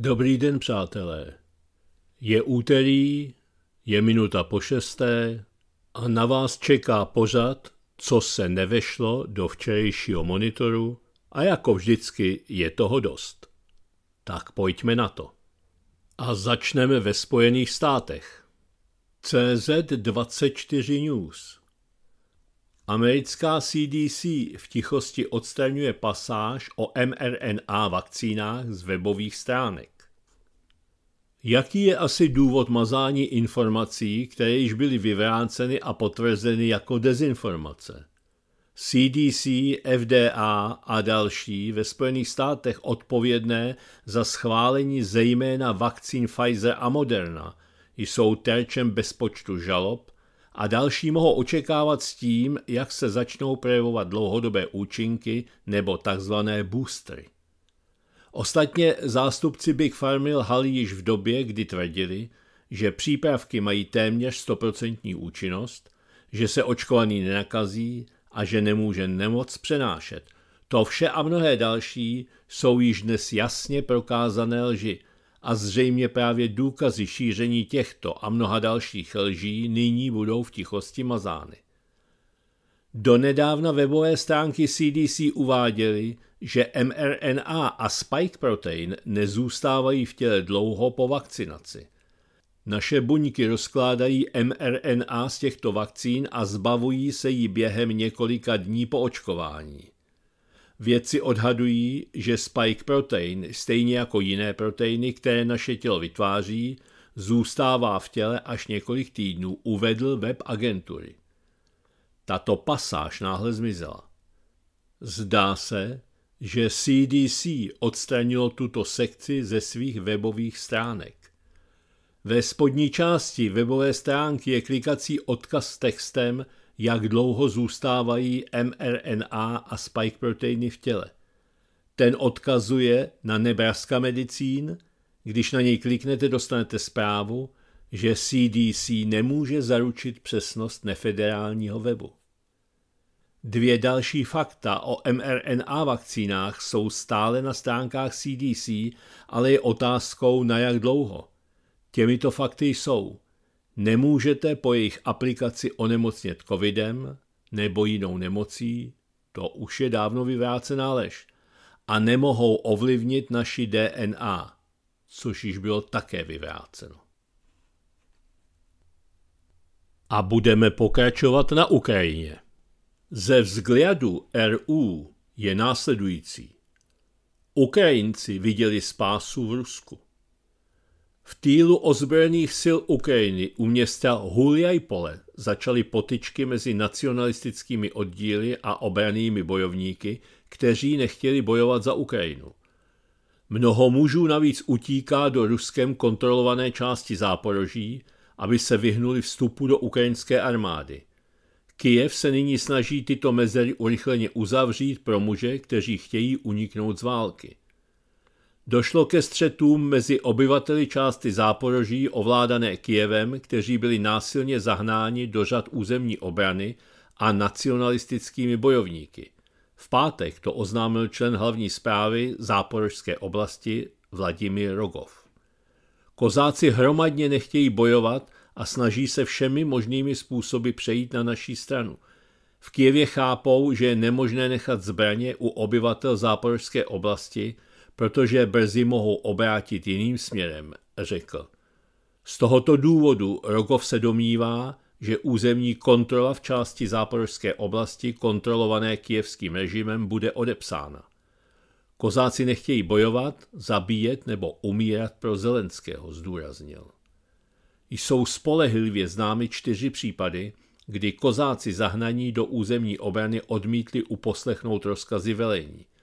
Dobrý den, přátelé. Je úterý, je minuta po šesté a na vás čeká pořad, co se nevešlo do včerejšího monitoru a jako vždycky je toho dost. Tak pojďme na to. A začneme ve Spojených státech. CZ24 News Americká CDC v tichosti odstraňuje pasáž o mRNA vakcínách z webových stránek. Jaký je asi důvod mazání informací, které již byly vyvráceny a potvrzeny jako dezinformace? CDC, FDA a další ve Spojených státech odpovědné za schválení zejména vakcín Pfizer a Moderna jsou terčem bezpočtu žalob, a další mohou očekávat s tím, jak se začnou projevovat dlouhodobé účinky nebo tzv. boostery. Ostatně zástupci Big Pharma lhali již v době, kdy tvrdili, že přípravky mají téměř 100% účinnost, že se očkovaný nenakazí a že nemůže nemoc přenášet. To vše a mnohé další jsou již dnes jasně prokázané lži, a zřejmě právě důkazy šíření těchto a mnoha dalších lží nyní budou v tichosti mazány. Donedávna webové stránky CDC uváděly, že mRNA a spike protein nezůstávají v těle dlouho po vakcinaci. Naše buňky rozkládají mRNA z těchto vakcín a zbavují se jí během několika dní po očkování. Vědci odhadují, že spike protein, stejně jako jiné proteiny, které naše tělo vytváří, zůstává v těle až několik týdnů, uvedl web agentury. Tato pasáž náhle zmizela. Zdá se, že CDC odstranilo tuto sekci ze svých webových stránek. Ve spodní části webové stránky je klikací odkaz s textem, jak dlouho zůstávají mRNA a spike proteiny v těle. Ten odkazuje na Nebraska medicín, když na něj kliknete, dostanete zprávu, že CDC nemůže zaručit přesnost nefederálního webu. Dvě další fakta o mRNA vakcínách jsou stále na stránkách CDC, ale je otázkou na jak dlouho. Těmito fakty jsou Nemůžete po jejich aplikaci onemocnět covidem nebo jinou nemocí, to už je dávno vyvrácená lež, a nemohou ovlivnit naši DNA, což již bylo také vyvráceno. A budeme pokračovat na Ukrajině. Ze vzhledu RU je následující. Ukrajinci viděli spásu v Rusku. V týlu ozbrojených sil Ukrajiny u města Huliajpole začaly potyčky mezi nacionalistickými oddíly a obranými bojovníky, kteří nechtěli bojovat za Ukrajinu. Mnoho mužů navíc utíká do ruskem kontrolované části Záporoží, aby se vyhnuli vstupu do ukrajinské armády. Kijev se nyní snaží tyto mezery urychleně uzavřít pro muže, kteří chtějí uniknout z války. Došlo ke střetům mezi obyvateli části Záporoží ovládané Kijevem, kteří byli násilně zahnáni do řad územní obrany a nacionalistickými bojovníky. V pátek to oznámil člen hlavní zprávy Záporožské oblasti Vladimír Rogov. Kozáci hromadně nechtějí bojovat a snaží se všemi možnými způsoby přejít na naší stranu. V Kijevě chápou, že je nemožné nechat zbraně u obyvatel záporožské oblasti – protože brzy mohou obrátit jiným směrem, řekl. Z tohoto důvodu Rogov se domnívá, že územní kontrola v části záporožské oblasti kontrolované kijevským režimem bude odepsána. Kozáci nechtějí bojovat, zabíjet nebo umírat pro Zelenského, zdůraznil. Jsou spolehlivě známy čtyři případy, kdy kozáci zahnaní do územní obrany odmítli uposlechnout rozkazy velení –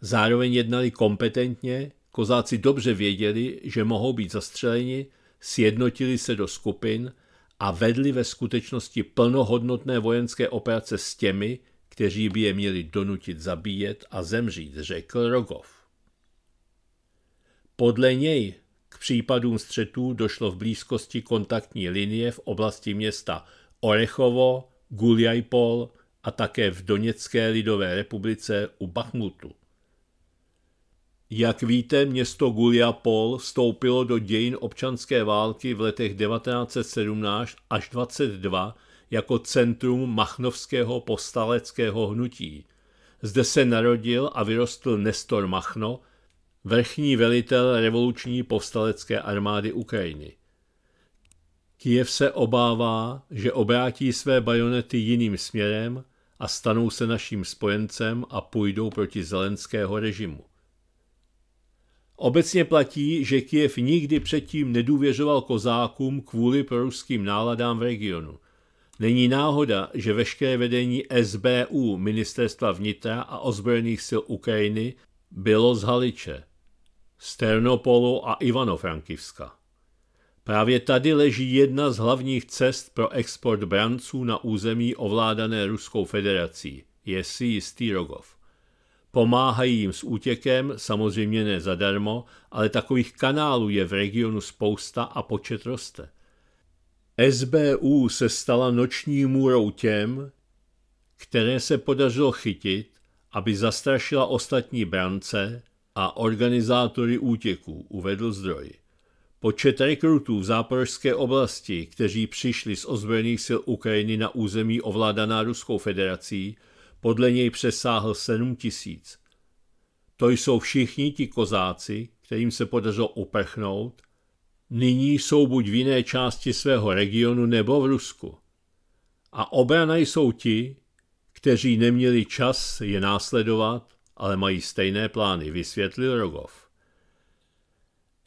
Zároveň jednali kompetentně, kozáci dobře věděli, že mohou být zastřeleni, sjednotili se do skupin a vedli ve skutečnosti plnohodnotné vojenské operace s těmi, kteří by je měli donutit zabíjet a zemřít, řekl Rogov. Podle něj k případům střetů došlo v blízkosti kontaktní linie v oblasti města Orechovo, Guljajpol a také v Doněcké lidové republice u Bachmutu. Jak víte, město Guliapol vstoupilo do dějin občanské války v letech 1917 až 22 jako centrum machnovského postaleckého hnutí. Zde se narodil a vyrostl Nestor Machno, vrchní velitel revoluční povstalecké armády Ukrajiny. Kijev se obává, že obrátí své bajonety jiným směrem a stanou se naším spojencem a půjdou proti zelenského režimu. Obecně platí, že Kiev nikdy předtím nedůvěřoval kozákům kvůli proruským náladám v regionu. Není náhoda, že veškeré vedení SBU, Ministerstva vnitra a ozbrojených sil Ukrajiny, bylo z Haliče, z Ternopolu a Ivano-Frankivska. Právě tady leží jedna z hlavních cest pro export branců na území ovládané Ruskou federací, je si jistý Rogov. Pomáhají jim s útěkem, samozřejmě ne zadarmo, ale takových kanálů je v regionu spousta a počet roste. SBU se stala noční můrou těm, které se podařilo chytit, aby zastrašila ostatní brance a organizátory útěků, uvedl zdroj. Počet rekrutů v záporožské oblasti, kteří přišli z ozbrojených sil Ukrajiny na území ovládaná Ruskou federací, podle něj přesáhl 7 tisíc. To jsou všichni ti kozáci, kterým se podařilo uprchnout, nyní jsou buď v jiné části svého regionu nebo v Rusku. A obrana jsou ti, kteří neměli čas je následovat, ale mají stejné plány, vysvětlil Rogov.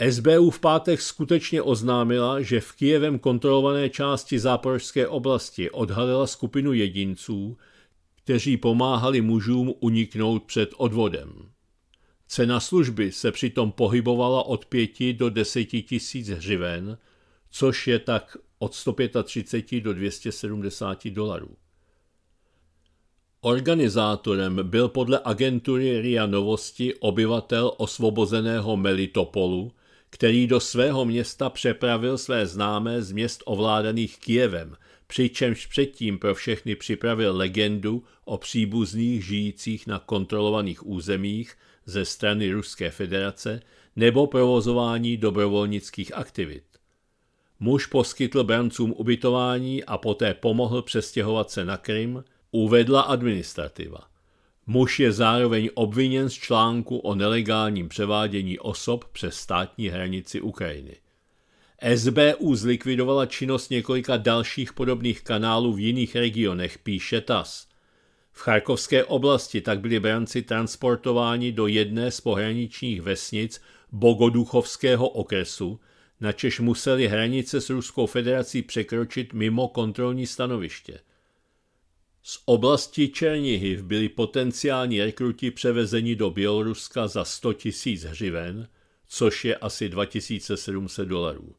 SBU v pátek skutečně oznámila, že v Kijevem kontrolované části záporožské oblasti odhalila skupinu jedinců, kteří pomáhali mužům uniknout před odvodem. Cena služby se přitom pohybovala od 5 do 10 tisíc hřiven, což je tak od 135 do 270 dolarů. Organizátorem byl podle agentury RIA Novosti obyvatel osvobozeného Melitopolu, který do svého města přepravil své známé z měst ovládaných Kijevem, přičemž předtím pro všechny připravil legendu o příbuzných žijících na kontrolovaných územích ze strany Ruské federace nebo provozování dobrovolnických aktivit. Muž poskytl brancům ubytování a poté pomohl přestěhovat se na Krym, uvedla administrativa. Muž je zároveň obviněn z článku o nelegálním převádění osob přes státní hranici Ukrajiny. SBU zlikvidovala činnost několika dalších podobných kanálů v jiných regionech, píše TAS. V Charkovské oblasti tak byli branci transportováni do jedné z pohraničních vesnic Bogoduchovského okresu, načež museli hranice s Ruskou federací překročit mimo kontrolní stanoviště. Z oblasti Černihy byli potenciální rekruti převezeni do Běloruska za 100 000 hřiven, což je asi 2700 dolarů.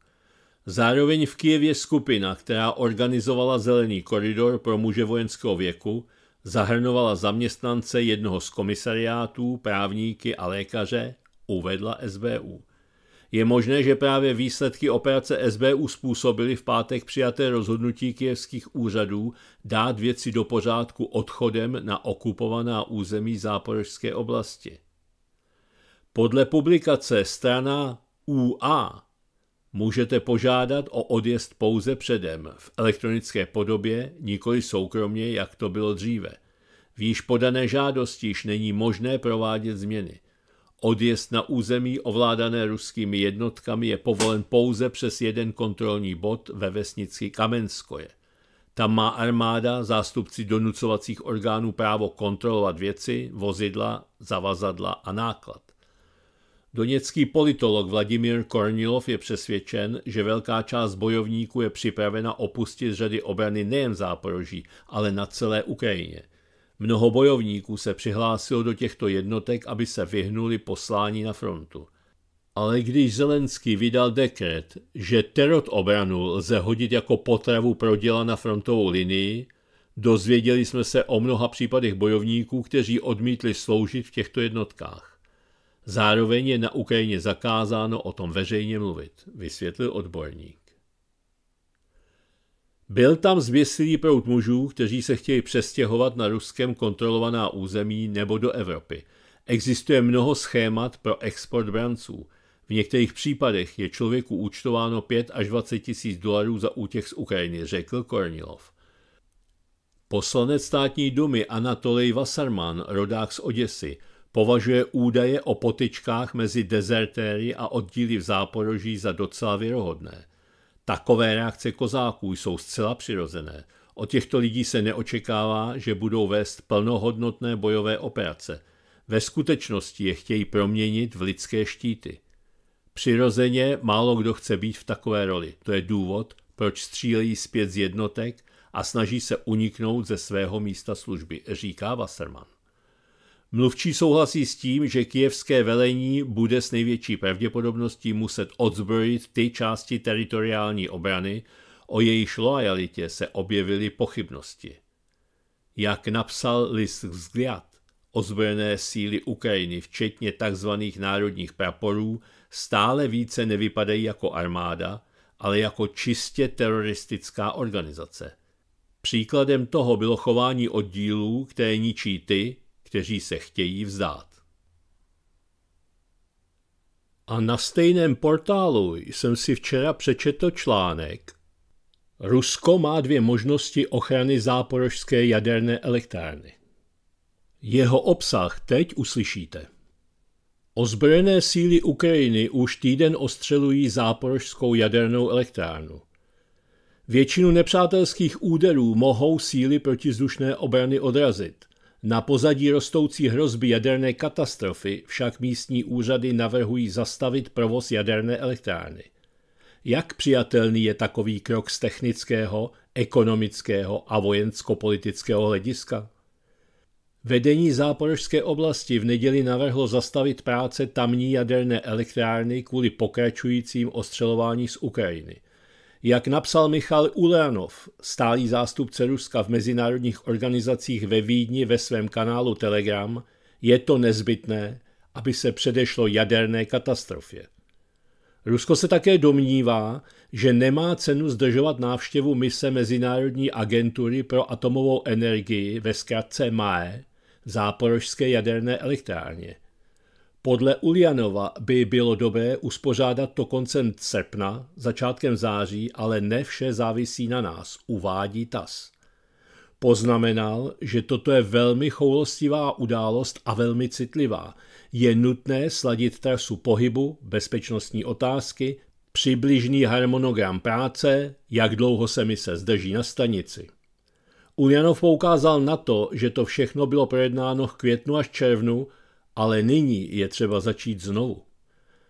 Zároveň v Kijevě skupina, která organizovala Zelený koridor pro muže vojenského věku, zahrnovala zaměstnance jednoho z komisariátů, právníky a lékaře, uvedla SBU. Je možné, že právě výsledky operace SBU způsobily v pátek přijaté rozhodnutí kijevských úřadů dát věci do pořádku odchodem na okupovaná území záporožské oblasti. Podle publikace strana UA Můžete požádat o odjezd pouze předem, v elektronické podobě, nikoli soukromně, jak to bylo dříve. V již podané žádosti již není možné provádět změny. Odjezd na území ovládané ruskými jednotkami je povolen pouze přes jeden kontrolní bod ve vesnici Kamenskoje. Tam má armáda, zástupci donucovacích orgánů právo kontrolovat věci, vozidla, zavazadla a náklad. Doněcký politolog Vladimír Kornilov je přesvědčen, že velká část bojovníků je připravena opustit řady obrany nejen v Záporoží, ale na celé Ukrajině. Mnoho bojovníků se přihlásilo do těchto jednotek, aby se vyhnuli poslání na frontu. Ale když Zelenský vydal dekret, že terot obranu lze hodit jako potravu pro děla na frontovou linii, dozvěděli jsme se o mnoha případech bojovníků, kteří odmítli sloužit v těchto jednotkách. Zároveň je na Ukrajině zakázáno o tom veřejně mluvit, vysvětlil odborník. Byl tam zvěstný prout mužů, kteří se chtějí přestěhovat na ruském kontrolovaná území nebo do Evropy. Existuje mnoho schémat pro export branců. V některých případech je člověku účtováno 5 až 20 tisíc dolarů za útěk z Ukrajiny, řekl Kornilov. Poslanec státní dumy Anatolij Vasarman, rodák z Oděsy, považuje údaje o potičkách mezi dezertéry a oddíly v Záporoží za docela věrohodné. Takové reakce kozáků jsou zcela přirozené. Od těchto lidí se neočekává, že budou vést plnohodnotné bojové operace. Ve skutečnosti je chtějí proměnit v lidské štíty. Přirozeně málo kdo chce být v takové roli. To je důvod, proč střílejí zpět z jednotek a snaží se uniknout ze svého místa služby, říká Wasserman. Mluvčí souhlasí s tím, že kijevské velení bude s největší pravděpodobností muset odzbrojit ty části teritoriální obrany, o jejíž loajalitě se objevily pochybnosti. Jak napsal list Vzgliad, ozbrojené síly Ukrajiny, včetně tzv. národních praporů, stále více nevypadají jako armáda, ale jako čistě teroristická organizace. Příkladem toho bylo chování oddílů, které ničí ty, kteří se chtějí vzdát. A na stejném portálu jsem si včera přečetl článek Rusko má dvě možnosti ochrany záporožské jaderné elektrárny. Jeho obsah teď uslyšíte. Ozbrojené síly Ukrajiny už týden ostřelují záporožskou jadernou elektrárnu. Většinu nepřátelských úderů mohou síly protizdušné obrany odrazit – na pozadí rostoucí hrozby jaderné katastrofy však místní úřady navrhují zastavit provoz jaderné elektrárny. Jak přijatelný je takový krok z technického, ekonomického a vojensko-politického hlediska? Vedení záporožské oblasti v neděli navrhlo zastavit práce tamní jaderné elektrárny kvůli pokračujícím ostřelování z Ukrajiny – jak napsal Michal Ulianov, stálý zástupce Ruska v mezinárodních organizacích ve Vídni ve svém kanálu Telegram, je to nezbytné, aby se předešlo jaderné katastrofě. Rusko se také domnívá, že nemá cenu zdržovat návštěvu mise Mezinárodní agentury pro atomovou energii ve zkratce MAE v záporožské jaderné elektrárně. Podle Ulianova by bylo dobré uspořádat to koncem srpna, začátkem září, ale ne vše závisí na nás, uvádí TAS. Poznamenal, že toto je velmi choulostivá událost a velmi citlivá. Je nutné sladit trasu pohybu, bezpečnostní otázky, přibližný harmonogram práce, jak dlouho se mi se zdrží na stanici. Ulianov poukázal na to, že to všechno bylo projednáno v květnu až červnu ale nyní je třeba začít znovu.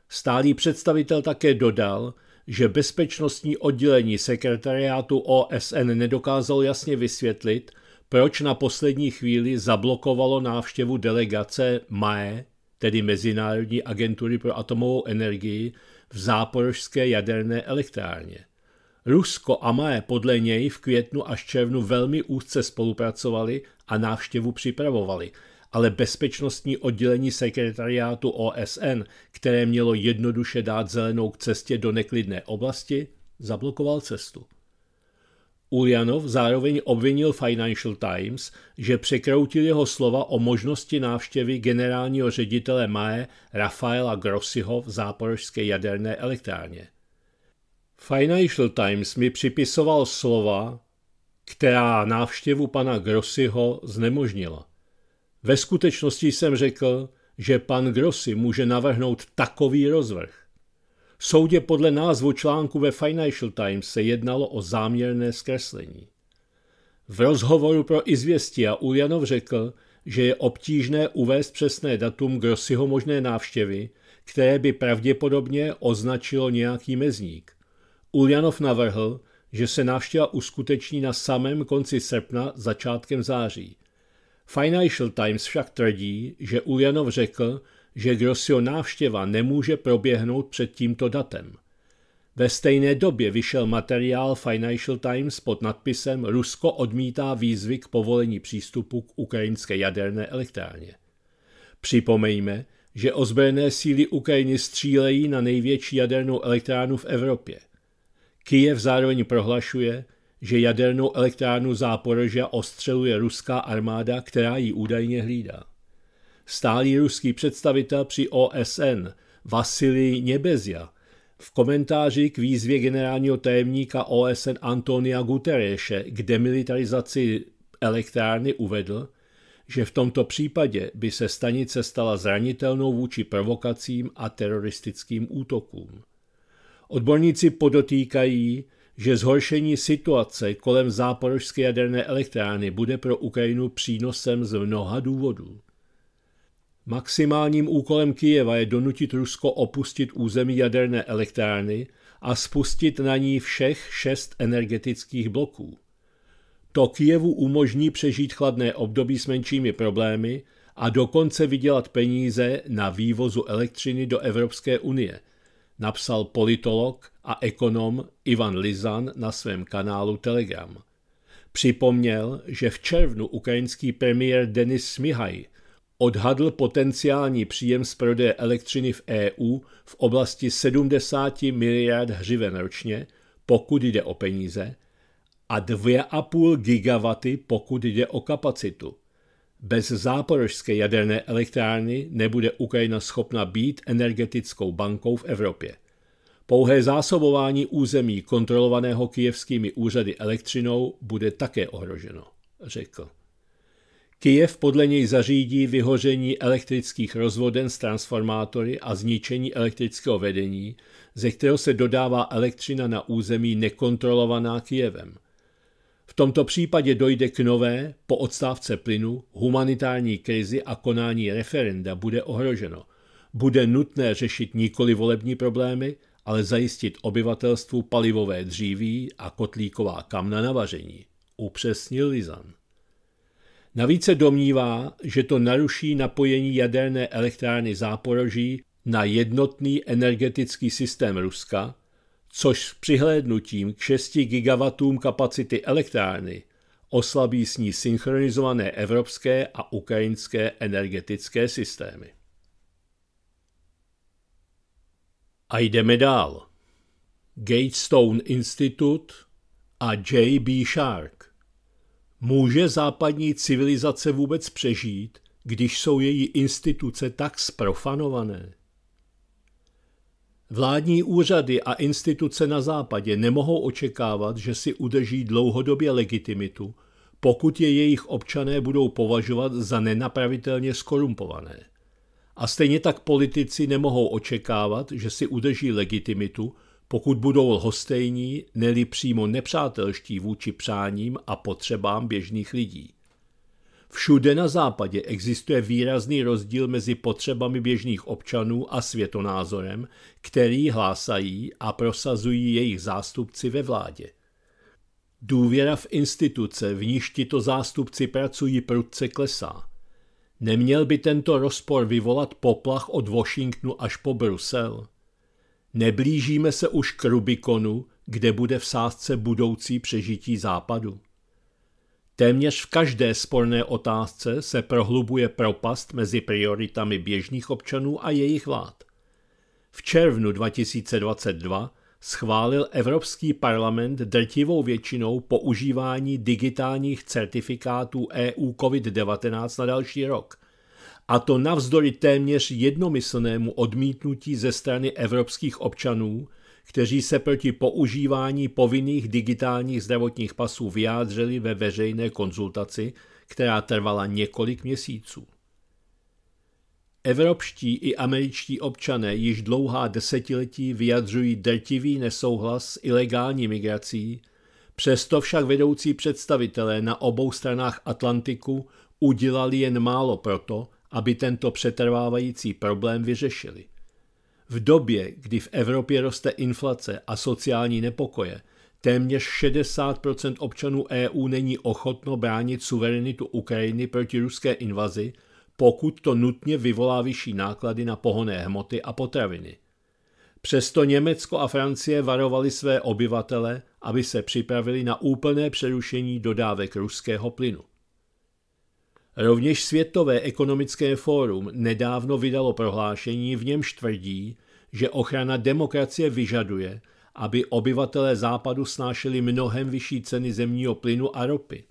Stálý představitel také dodal, že bezpečnostní oddělení sekretariátu OSN nedokázalo jasně vysvětlit, proč na poslední chvíli zablokovalo návštěvu delegace MAE, tedy Mezinárodní agentury pro atomovou energii, v záporožské jaderné elektrárně. Rusko a MAE podle něj v květnu až červnu velmi úzce spolupracovali a návštěvu připravovali – ale bezpečnostní oddělení sekretariátu OSN, které mělo jednoduše dát zelenou k cestě do neklidné oblasti, zablokoval cestu. Ulyanov zároveň obvinil Financial Times, že překroutil jeho slova o možnosti návštěvy generálního ředitele MAE Rafaela Grossiho v záporožské jaderné elektrárně. Financial Times mi připisoval slova, která návštěvu pana Grossiho znemožnila. Ve skutečnosti jsem řekl, že pan Grossi může navrhnout takový rozvrh. V soudě podle názvu článku ve Financial Times se jednalo o záměrné zkreslení. V rozhovoru pro Izvěstia Uljanov řekl, že je obtížné uvést přesné datum Grossiho možné návštěvy, které by pravděpodobně označilo nějaký mezník. Uljanov navrhl, že se návštěva uskuteční na samém konci srpna začátkem září, Financial Times však tvrdí, že Ujanov řekl, že Grossio návštěva nemůže proběhnout před tímto datem. Ve stejné době vyšel materiál Financial Times pod nadpisem Rusko odmítá výzvy k povolení přístupu k ukrajinské jaderné elektrárně. Připomeňme, že ozbrojené síly Ukrajiny střílejí na největší jadernou elektrárnu v Evropě. Kijev zároveň prohlašuje, že jadernou elektrárnu Záporožia ostřeluje ruská armáda, která ji údajně hlídá. Stálý ruský představitel při OSN Vasilij Nebezia v komentáři k výzvě generálního tajemníka OSN Antonia Guterreše k demilitarizaci elektrárny uvedl, že v tomto případě by se stanice stala zranitelnou vůči provokacím a teroristickým útokům. Odborníci podotýkají, že zhoršení situace kolem záporožské jaderné elektrárny bude pro Ukrajinu přínosem z mnoha důvodů. Maximálním úkolem Kijeva je donutit Rusko opustit území jaderné elektrárny a spustit na ní všech šest energetických bloků. To Kijevu umožní přežít chladné období s menšími problémy a dokonce vydělat peníze na vývozu elektřiny do Evropské unie, napsal politolog a ekonom Ivan Lizan na svém kanálu Telegram. Připomněl, že v červnu ukrajinský premiér Denis Smihaj odhadl potenciální příjem z prodeje elektřiny v EU v oblasti 70 miliard hřiven ročně, pokud jde o peníze, a 2,5 gigawaty, pokud jde o kapacitu. Bez záporožské jaderné elektrárny nebude Ukrajina schopna být energetickou bankou v Evropě. Pouhé zásobování území kontrolovaného kijevskými úřady elektřinou bude také ohroženo, řekl. Kijev podle něj zařídí vyhoření elektrických rozvoden z transformátory a zničení elektrického vedení, ze kterého se dodává elektřina na území nekontrolovaná Kijevem. V tomto případě dojde k nové, po odstávce plynu, humanitární krizi a konání referenda bude ohroženo. Bude nutné řešit nikoli volební problémy, ale zajistit obyvatelstvu palivové dříví a kotlíková kamna na vaření, upřesnil Lizan. Navíc se domnívá, že to naruší napojení jaderné elektrárny Záporoží na jednotný energetický systém Ruska, což s přihlédnutím k 6 gigawatům kapacity elektrárny oslabí s ní synchronizované evropské a ukrajinské energetické systémy. A jdeme dál. Gatestone Institute a J.B. Shark. Může západní civilizace vůbec přežít, když jsou její instituce tak sprofanované? Vládní úřady a instituce na západě nemohou očekávat, že si udrží dlouhodobě legitimitu, pokud je jejich občané budou považovat za nenapravitelně skorumpované. A stejně tak politici nemohou očekávat, že si udrží legitimitu, pokud budou lhostejní, neli přímo nepřátelští vůči přáním a potřebám běžných lidí. Všude na západě existuje výrazný rozdíl mezi potřebami běžných občanů a světonázorem, který hlásají a prosazují jejich zástupci ve vládě. Důvěra v instituce, v níž tito zástupci pracují, prudce klesá. Neměl by tento rozpor vyvolat poplach od Washingtonu až po Brusel? Neblížíme se už k Rubikonu, kde bude v sázce budoucí přežití západu. Téměř v každé sporné otázce se prohlubuje propast mezi prioritami běžných občanů a jejich vlád. V červnu 2022 schválil Evropský parlament drtivou většinou používání digitálních certifikátů EU COVID-19 na další rok. A to navzdory téměř jednomyslnému odmítnutí ze strany evropských občanů, kteří se proti používání povinných digitálních zdravotních pasů vyjádřili ve veřejné konzultaci, která trvala několik měsíců. Evropští i američtí občané již dlouhá desetiletí vyjadřují drtivý nesouhlas s ilegální migrací, přesto však vedoucí představitelé na obou stranách Atlantiku udělali jen málo proto, aby tento přetrvávající problém vyřešili. V době, kdy v Evropě roste inflace a sociální nepokoje, téměř 60 občanů EU není ochotno bránit suverenitu Ukrajiny proti ruské invazi, pokud to nutně vyvolá vyšší náklady na pohonné hmoty a potraviny. Přesto Německo a Francie varovali své obyvatele, aby se připravili na úplné přerušení dodávek ruského plynu. Rovněž Světové ekonomické fórum nedávno vydalo prohlášení, v němž tvrdí, že ochrana demokracie vyžaduje, aby obyvatelé západu snášeli mnohem vyšší ceny zemního plynu a ropy.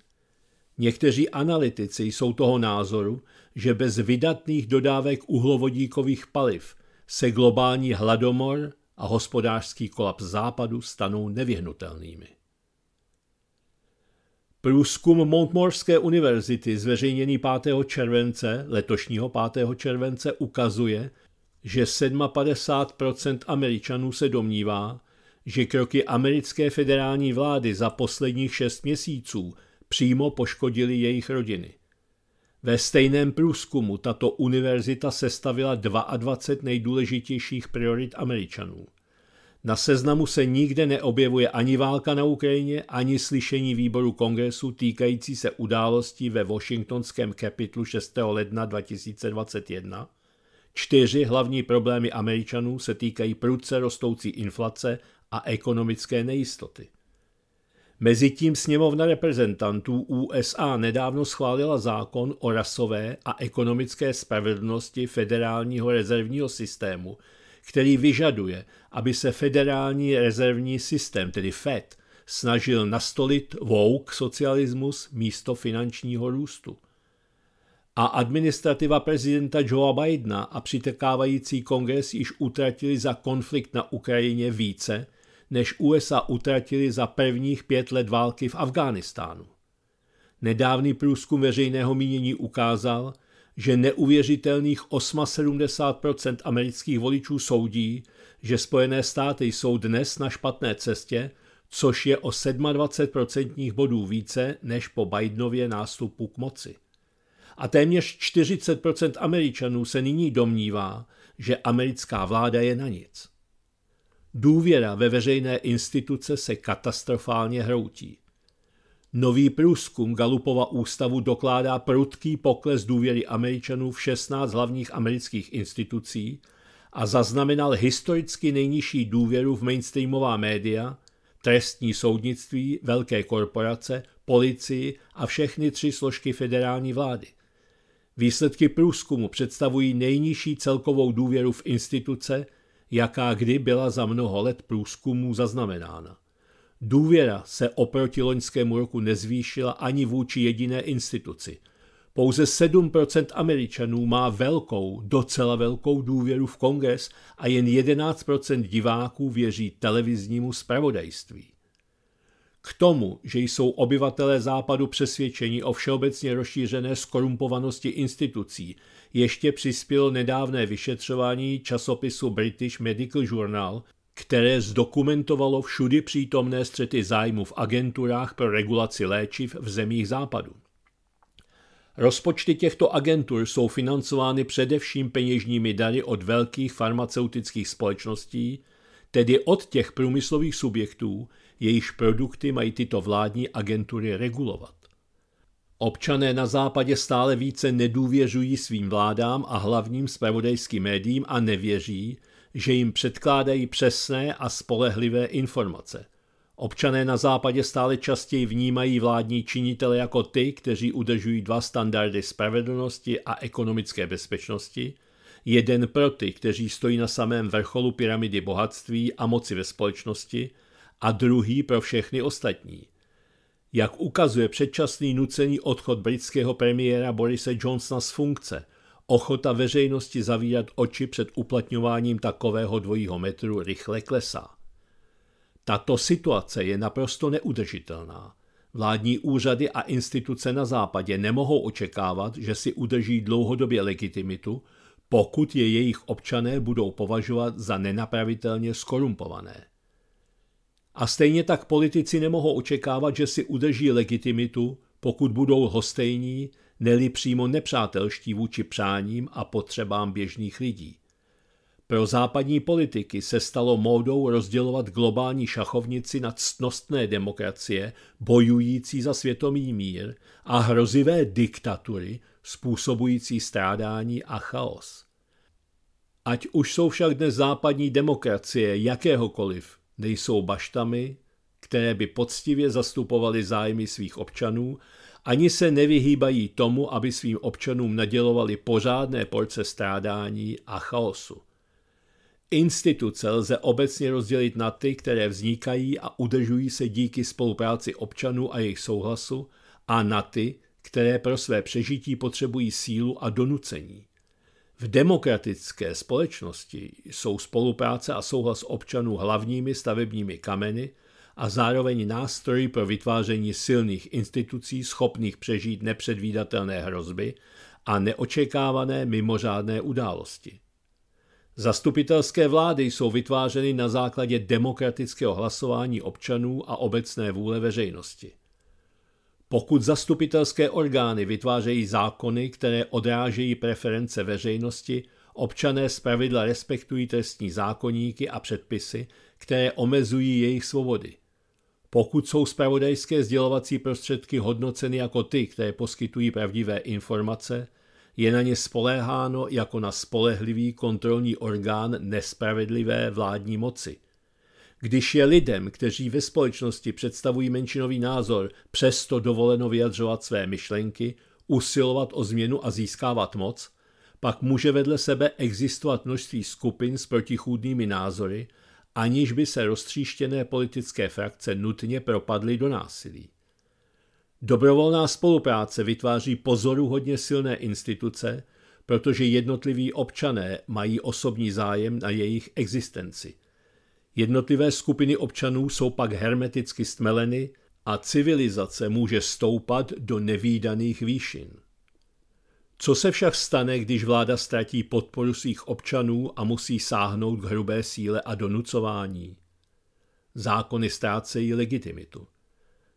Někteří analytici jsou toho názoru, že bez vydatných dodávek uhlovodíkových paliv se globální hladomor a hospodářský kolaps západu stanou nevyhnutelnými. Průzkum Montmorské univerzity zveřejněný 5. července, letošního 5. července, ukazuje, že 57% Američanů se domnívá, že kroky americké federální vlády za posledních šest měsíců přímo poškodily jejich rodiny. Ve stejném průzkumu tato univerzita sestavila 22 nejdůležitějších priorit Američanů. Na seznamu se nikde neobjevuje ani válka na Ukrajině, ani slyšení výboru kongresu týkající se událostí ve Washingtonském kapitlu 6. ledna 2021. Čtyři hlavní problémy Američanů se týkají prudce rostoucí inflace a ekonomické nejistoty. Mezitím sněmovna reprezentantů USA nedávno schválila zákon o rasové a ekonomické spravedlnosti federálního rezervního systému, který vyžaduje, aby se federální rezervní systém, tedy FED, snažil nastolit vouk socialismus místo finančního růstu. A administrativa prezidenta Joea Bidena a přitekávající kongres již utratili za konflikt na Ukrajině více, než USA utratili za prvních pět let války v Afghánistánu. Nedávný průzkum veřejného mínění ukázal, že neuvěřitelných 78% amerických voličů soudí, že Spojené státy jsou dnes na špatné cestě, což je o 27% bodů více než po Bidenově nástupu k moci. A téměř 40% Američanů se nyní domnívá, že americká vláda je na nic. Důvěra ve veřejné instituce se katastrofálně hroutí. Nový průzkum Galupova ústavu dokládá prudký pokles důvěry Američanů v 16 hlavních amerických institucí a zaznamenal historicky nejnižší důvěru v mainstreamová média, trestní soudnictví, velké korporace, policii a všechny tři složky federální vlády. Výsledky průzkumu představují nejnižší celkovou důvěru v instituce – jaká kdy byla za mnoho let průzkumů zaznamenána. Důvěra se oproti loňskému roku nezvýšila ani vůči jediné instituci. Pouze 7% Američanů má velkou, docela velkou důvěru v kongres a jen 11% diváků věří televiznímu zpravodajství. K tomu, že jsou obyvatelé západu přesvědčeni o všeobecně rozšířené skorumpovanosti institucí, ještě přispělo nedávné vyšetřování časopisu British Medical Journal, které zdokumentovalo všudy přítomné střety zájmu v agenturách pro regulaci léčiv v zemích západu. Rozpočty těchto agentur jsou financovány především peněžními dary od velkých farmaceutických společností, tedy od těch průmyslových subjektů, jejichž produkty mají tyto vládní agentury regulovat. Občané na západě stále více nedůvěřují svým vládám a hlavním spravodajským médiím a nevěří, že jim předkládají přesné a spolehlivé informace. Občané na západě stále častěji vnímají vládní činitele jako ty, kteří udržují dva standardy spravedlnosti a ekonomické bezpečnosti, jeden pro ty, kteří stojí na samém vrcholu pyramidy bohatství a moci ve společnosti, a druhý pro všechny ostatní. Jak ukazuje předčasný nucený odchod britského premiéra Borise Johnsona z funkce, ochota veřejnosti zavírat oči před uplatňováním takového dvojího metru rychle klesá. Tato situace je naprosto neudržitelná. Vládní úřady a instituce na západě nemohou očekávat, že si udrží dlouhodobě legitimitu, pokud je jejich občané budou považovat za nenapravitelně skorumpované. A stejně tak politici nemohou očekávat, že si udrží legitimitu, pokud budou hostejní, neli přímo nepřátelští vůči přáním a potřebám běžných lidí. Pro západní politiky se stalo módou rozdělovat globální šachovnici na ctnostné demokracie, bojující za světový mír a hrozivé diktatury, způsobující strádání a chaos. Ať už jsou však dnes západní demokracie jakéhokoliv nejsou baštami, které by poctivě zastupovaly zájmy svých občanů, ani se nevyhýbají tomu, aby svým občanům nadělovali pořádné porce strádání a chaosu. Instituce lze obecně rozdělit na ty, které vznikají a udržují se díky spolupráci občanů a jejich souhlasu, a na ty, které pro své přežití potřebují sílu a donucení. V demokratické společnosti jsou spolupráce a souhlas občanů hlavními stavebními kameny a zároveň nástroji pro vytváření silných institucí schopných přežít nepředvídatelné hrozby a neočekávané mimořádné události. Zastupitelské vlády jsou vytvářeny na základě demokratického hlasování občanů a obecné vůle veřejnosti. Pokud zastupitelské orgány vytvářejí zákony, které odrážejí preference veřejnosti, občané zpravidla respektují trestní zákoníky a předpisy, které omezují jejich svobody. Pokud jsou zpravodajské sdělovací prostředky hodnoceny jako ty, které poskytují pravdivé informace, je na ně spoléháno jako na spolehlivý kontrolní orgán nespravedlivé vládní moci – když je lidem, kteří ve společnosti představují menšinový názor, přesto dovoleno vyjadřovat své myšlenky, usilovat o změnu a získávat moc, pak může vedle sebe existovat množství skupin s protichůdnými názory, aniž by se roztříštěné politické frakce nutně propadly do násilí. Dobrovolná spolupráce vytváří pozoru hodně silné instituce, protože jednotliví občané mají osobní zájem na jejich existenci. Jednotlivé skupiny občanů jsou pak hermeticky stmeleny a civilizace může stoupat do nevýdaných výšin. Co se však stane, když vláda ztratí podporu svých občanů a musí sáhnout k hrubé síle a donucování? Zákony ztrácejí legitimitu.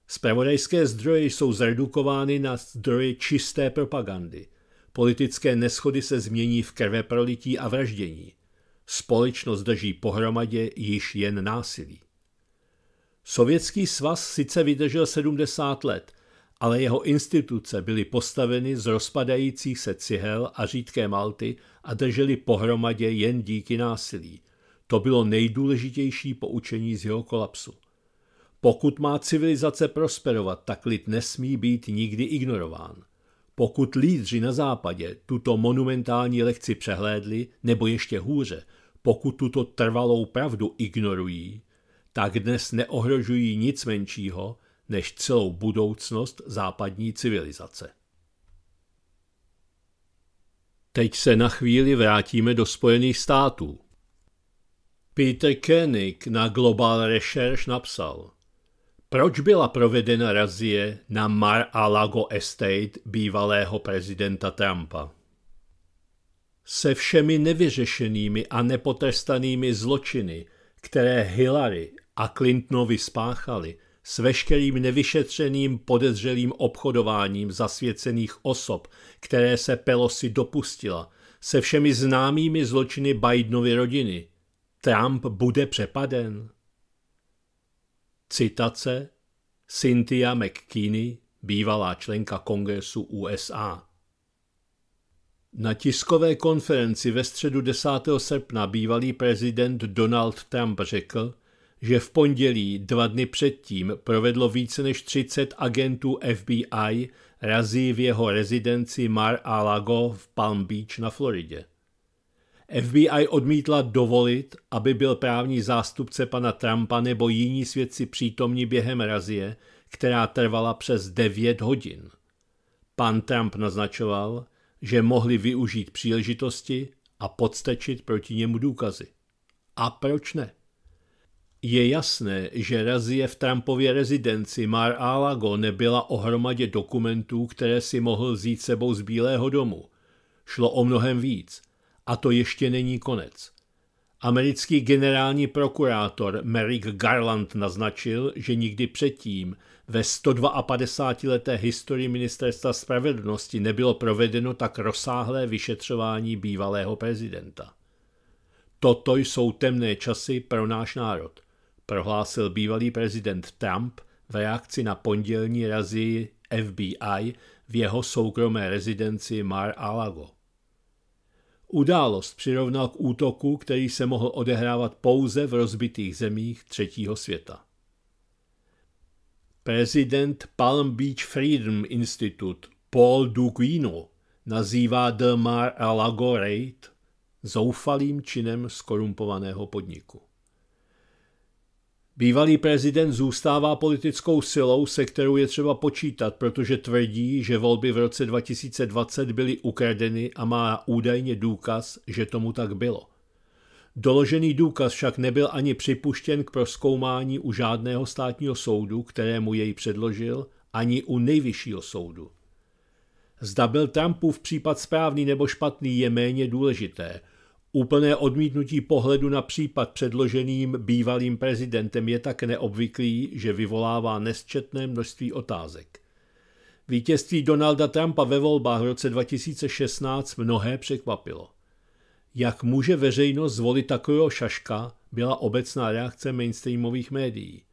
Spravodajské zdroje jsou zredukovány na zdroje čisté propagandy. Politické neschody se změní v krveprolití a vraždění – Společnost drží pohromadě již jen násilí. Sovětský svaz sice vydržel 70 let, ale jeho instituce byly postaveny z rozpadajících se cihel a řídké malty a držely pohromadě jen díky násilí. To bylo nejdůležitější poučení z jeho kolapsu. Pokud má civilizace prosperovat, tak lid nesmí být nikdy ignorován. Pokud lídři na západě tuto monumentální lekci přehlédli, nebo ještě hůře, pokud tuto trvalou pravdu ignorují, tak dnes neohrožují nic menšího než celou budoucnost západní civilizace. Teď se na chvíli vrátíme do Spojených států. Peter Koenig na Global Research napsal, proč byla provedena razie na Mar-a-Lago Estate bývalého prezidenta Trumpa se všemi nevyřešenými a nepotestanými zločiny, které Hillary a Clintonovi spáchali, s veškerým nevyšetřeným podezřelým obchodováním zasvěcených osob, které se Pelosi dopustila, se všemi známými zločiny Bidenovy rodiny. Trump bude přepaden. Citace Cynthia McKinney, bývalá členka kongresu USA. Na tiskové konferenci ve středu 10. srpna bývalý prezident Donald Trump řekl, že v pondělí dva dny předtím provedlo více než 30 agentů FBI razí v jeho rezidenci Mar-a-Lago v Palm Beach na Floridě. FBI odmítla dovolit, aby byl právní zástupce pana Trumpa nebo jiní svědci přítomní během razie, která trvala přes 9 hodin. Pan Trump naznačoval, že mohli využít příležitosti a podstečit proti němu důkazy. A proč ne? Je jasné, že razie v Trumpově rezidenci Mar-a-Lago nebyla o hromadě dokumentů, které si mohl vzít sebou z Bílého domu. Šlo o mnohem víc. A to ještě není konec. Americký generální prokurátor Merrick Garland naznačil, že nikdy předtím ve 152-leté historii ministerstva spravedlnosti nebylo provedeno tak rozsáhlé vyšetřování bývalého prezidenta. Toto jsou temné časy pro náš národ, prohlásil bývalý prezident Trump v reakci na pondělní razy FBI v jeho soukromé rezidenci Mar-a-Lago. Událost přirovnal k útoku, který se mohl odehrávat pouze v rozbitých zemích třetího světa. Prezident Palm Beach Freedom Institute Paul Duguino nazývá The Mar-a-Lago Raid zoufalým činem skorumpovaného podniku. Bývalý prezident zůstává politickou silou, se kterou je třeba počítat, protože tvrdí, že volby v roce 2020 byly ukradeny a má údajně důkaz, že tomu tak bylo. Doložený důkaz však nebyl ani připuštěn k proskoumání u žádného státního soudu, kterému jej předložil, ani u nejvyššího soudu. Zda byl Trumpův případ správný nebo špatný je méně důležité. Úplné odmítnutí pohledu na případ předloženým bývalým prezidentem je tak neobvyklý, že vyvolává nesčetné množství otázek. Vítězství Donalda Trumpa ve volbách v roce 2016 mnohé překvapilo. Jak může veřejnost zvolit takového šaška, byla obecná reakce mainstreamových médií.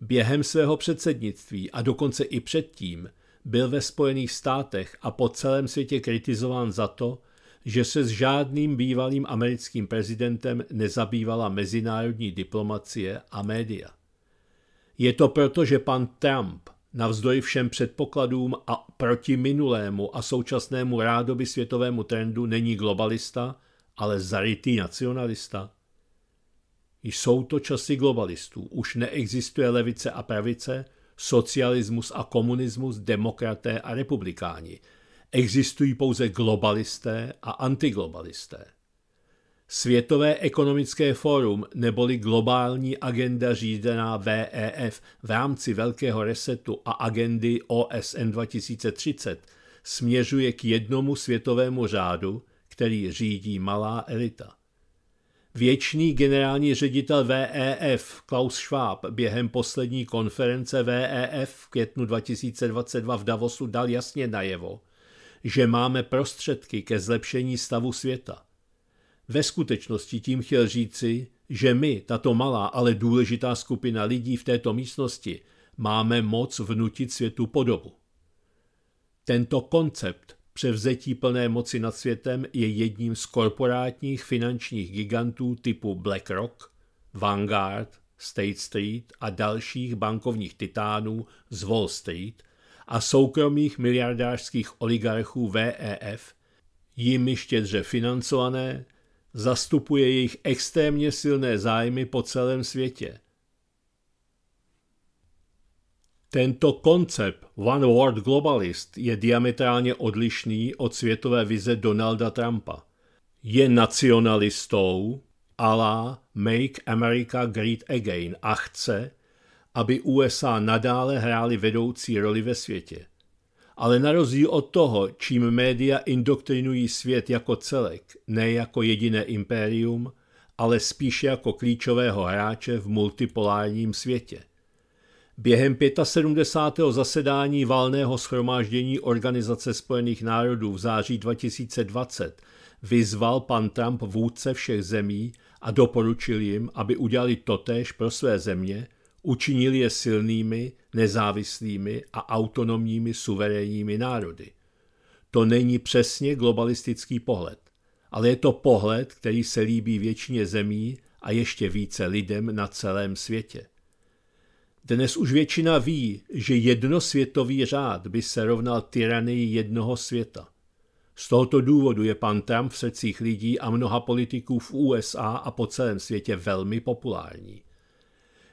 Během svého předsednictví a dokonce i předtím byl ve Spojených státech a po celém světě kritizován za to, že se s žádným bývalým americkým prezidentem nezabývala mezinárodní diplomacie a média. Je to proto, že pan Trump navzdory všem předpokladům a proti minulému a současnému rádoby světovému trendu není globalista, ale zarytý nacionalista. Jsou to časy globalistů. Už neexistuje levice a pravice, socialismus a komunismus, demokraté a republikáni. Existují pouze globalisté a antiglobalisté. Světové ekonomické fórum neboli globální agenda řízená VEF v rámci Velkého resetu a agendy OSN 2030 směřuje k jednomu světovému řádu, který řídí malá elita. Věčný generální ředitel VEF Klaus Schwab během poslední konference VEF v květnu 2022 v Davosu dal jasně najevo, že máme prostředky ke zlepšení stavu světa. Ve skutečnosti tím chtěl říci, že my, tato malá, ale důležitá skupina lidí v této místnosti, máme moc vnutit světu podobu. Tento koncept převzetí plné moci nad světem je jedním z korporátních finančních gigantů typu BlackRock, Vanguard, State Street a dalších bankovních titánů z Wall Street a soukromých miliardářských oligarchů VEF, jimi štědře financované, zastupuje jejich extrémně silné zájmy po celém světě – tento koncept One World Globalist je diametrálně odlišný od světové vize Donalda Trumpa. Je nacionalistou la Make America Great Again a chce, aby USA nadále hrály vedoucí roli ve světě. Ale na rozdíl od toho, čím média indoktrinují svět jako celek, ne jako jediné impérium, ale spíše jako klíčového hráče v multipolárním světě. Během 75. zasedání válného schromáždění Organizace spojených národů v září 2020 vyzval pan Trump vůdce všech zemí a doporučil jim, aby udělali totéž pro své země, učinili je silnými, nezávislými a autonomními suverénními národy. To není přesně globalistický pohled, ale je to pohled, který se líbí většině zemí a ještě více lidem na celém světě. Dnes už většina ví, že jednosvětový řád by se rovnal tyranii jednoho světa. Z tohoto důvodu je pan Trump v srdcích lidí a mnoha politiků v USA a po celém světě velmi populární.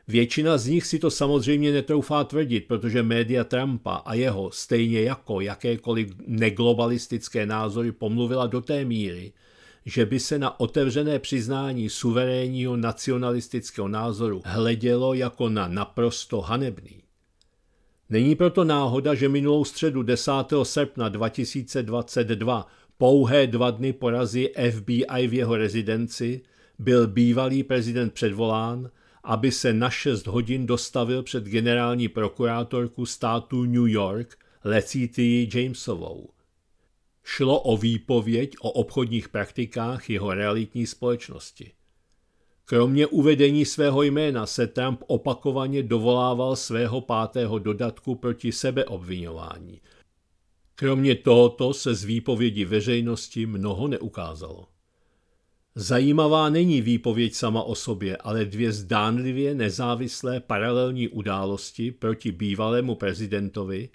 Většina z nich si to samozřejmě netroufá tvrdit, protože média Trumpa a jeho, stejně jako jakékoliv neglobalistické názory, pomluvila do té míry, že by se na otevřené přiznání suverénního nacionalistického názoru hledělo jako na naprosto hanebný. Není proto náhoda, že minulou středu 10. srpna 2022 pouhé dva dny porazí FBI v jeho rezidenci, byl bývalý prezident předvolán, aby se na 6 hodin dostavil před generální prokurátorku státu New York, lecíty Jamesovou šlo o výpověď o obchodních praktikách jeho realitní společnosti. Kromě uvedení svého jména se Trump opakovaně dovolával svého pátého dodatku proti sebeobvinování. Kromě tohoto se z výpovědi veřejnosti mnoho neukázalo. Zajímavá není výpověď sama o sobě, ale dvě zdánlivě nezávislé paralelní události proti bývalému prezidentovi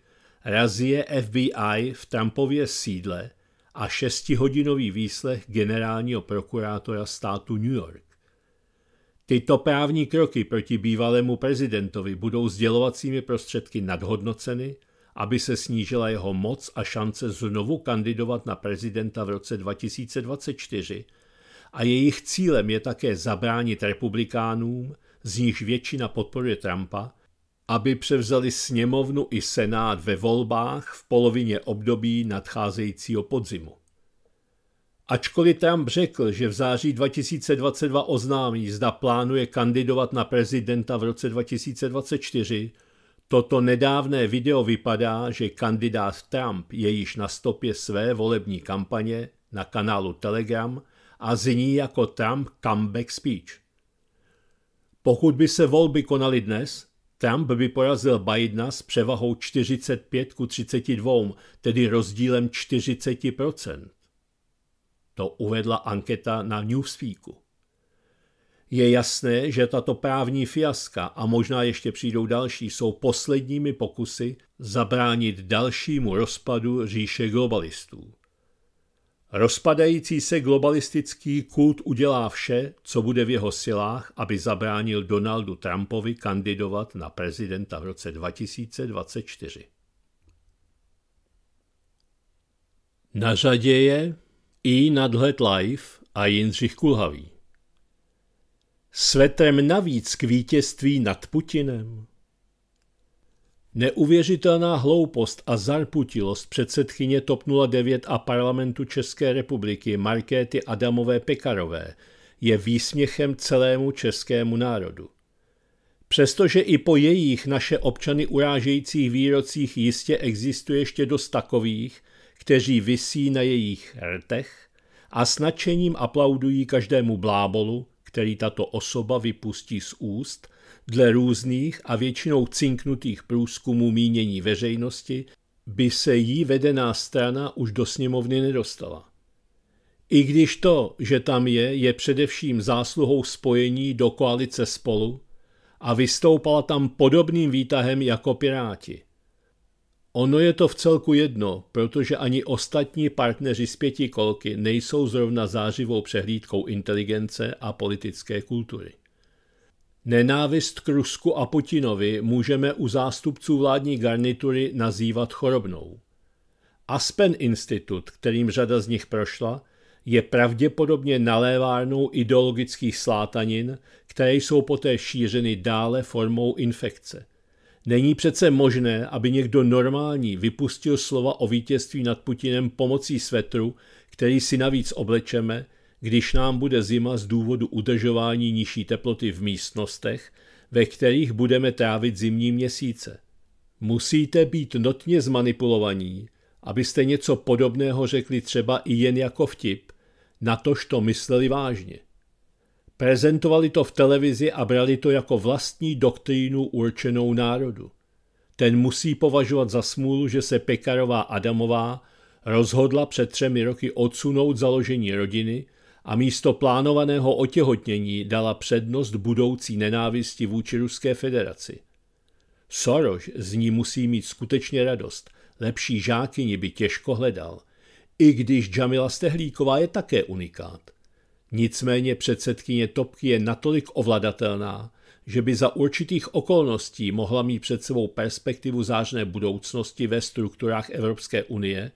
razie FBI v Trumpově sídle a šestihodinový výslech generálního prokurátora státu New York. Tyto právní kroky proti bývalému prezidentovi budou sdělovacími prostředky nadhodnoceny, aby se snížila jeho moc a šance znovu kandidovat na prezidenta v roce 2024 a jejich cílem je také zabránit republikánům, z nichž většina podporuje Trumpa, aby převzali sněmovnu i senát ve volbách v polovině období nadcházejícího podzimu. Ačkoliv Trump řekl, že v září 2022 oznámí, zda plánuje kandidovat na prezidenta v roce 2024, toto nedávné video vypadá, že kandidát Trump je již na stopě své volební kampaně na kanálu Telegram a zní jako Trump comeback speech. Pokud by se volby konaly dnes, Trump by porazil Bidena s převahou 45 ku 32, tedy rozdílem 40 To uvedla anketa na Newsweeku. Je jasné, že tato právní fiaska a možná ještě přijdou další jsou posledními pokusy zabránit dalšímu rozpadu říše globalistů. Rozpadající se globalistický kult udělá vše, co bude v jeho silách, aby zabránil Donaldu Trumpovi kandidovat na prezidenta v roce 2024. Na řadě je i nadhled live a Jindřich Kulhavý. Svetrem navíc k vítězství nad Putinem. Neuvěřitelná hloupost a zarputilost předsedkyně TOP 09 a parlamentu České republiky Markéty Adamové Pekarové je výsměchem celému českému národu. Přestože i po jejich naše občany urážejících výrocích jistě existuje ještě dost takových, kteří visí na jejich rtech a s nadšením aplaudují každému blábolu, který tato osoba vypustí z úst Dle různých a většinou cinknutých průzkumů mínění veřejnosti by se jí vedená strana už do sněmovny nedostala. I když to, že tam je, je především zásluhou spojení do koalice spolu a vystoupala tam podobným výtahem jako Piráti. Ono je to v celku jedno, protože ani ostatní partneři z pěti kolky nejsou zrovna zářivou přehlídkou inteligence a politické kultury. Nenávist k Rusku a Putinovi můžeme u zástupců vládní garnitury nazývat chorobnou. Aspen Institut, kterým řada z nich prošla, je pravděpodobně nalévárnou ideologických slátanin, které jsou poté šířeny dále formou infekce. Není přece možné, aby někdo normální vypustil slova o vítězství nad Putinem pomocí svetru, který si navíc oblečeme, když nám bude zima z důvodu udržování nižší teploty v místnostech, ve kterých budeme trávit zimní měsíce. Musíte být notně zmanipulovaní, abyste něco podobného řekli třeba i jen jako vtip, to, to mysleli vážně. Prezentovali to v televizi a brali to jako vlastní doktrínu určenou národu. Ten musí považovat za smůlu, že se Pekarová Adamová rozhodla před třemi roky odsunout založení rodiny – a místo plánovaného otěhotnění dala přednost budoucí nenávisti vůči Ruské federaci. Soros z ní musí mít skutečně radost, lepší žákyni by těžko hledal, i když Jamila Stehlíková je také unikát. Nicméně předsedkyně Topky je natolik ovladatelná, že by za určitých okolností mohla mít před sebou perspektivu zářné budoucnosti ve strukturách Evropské unie,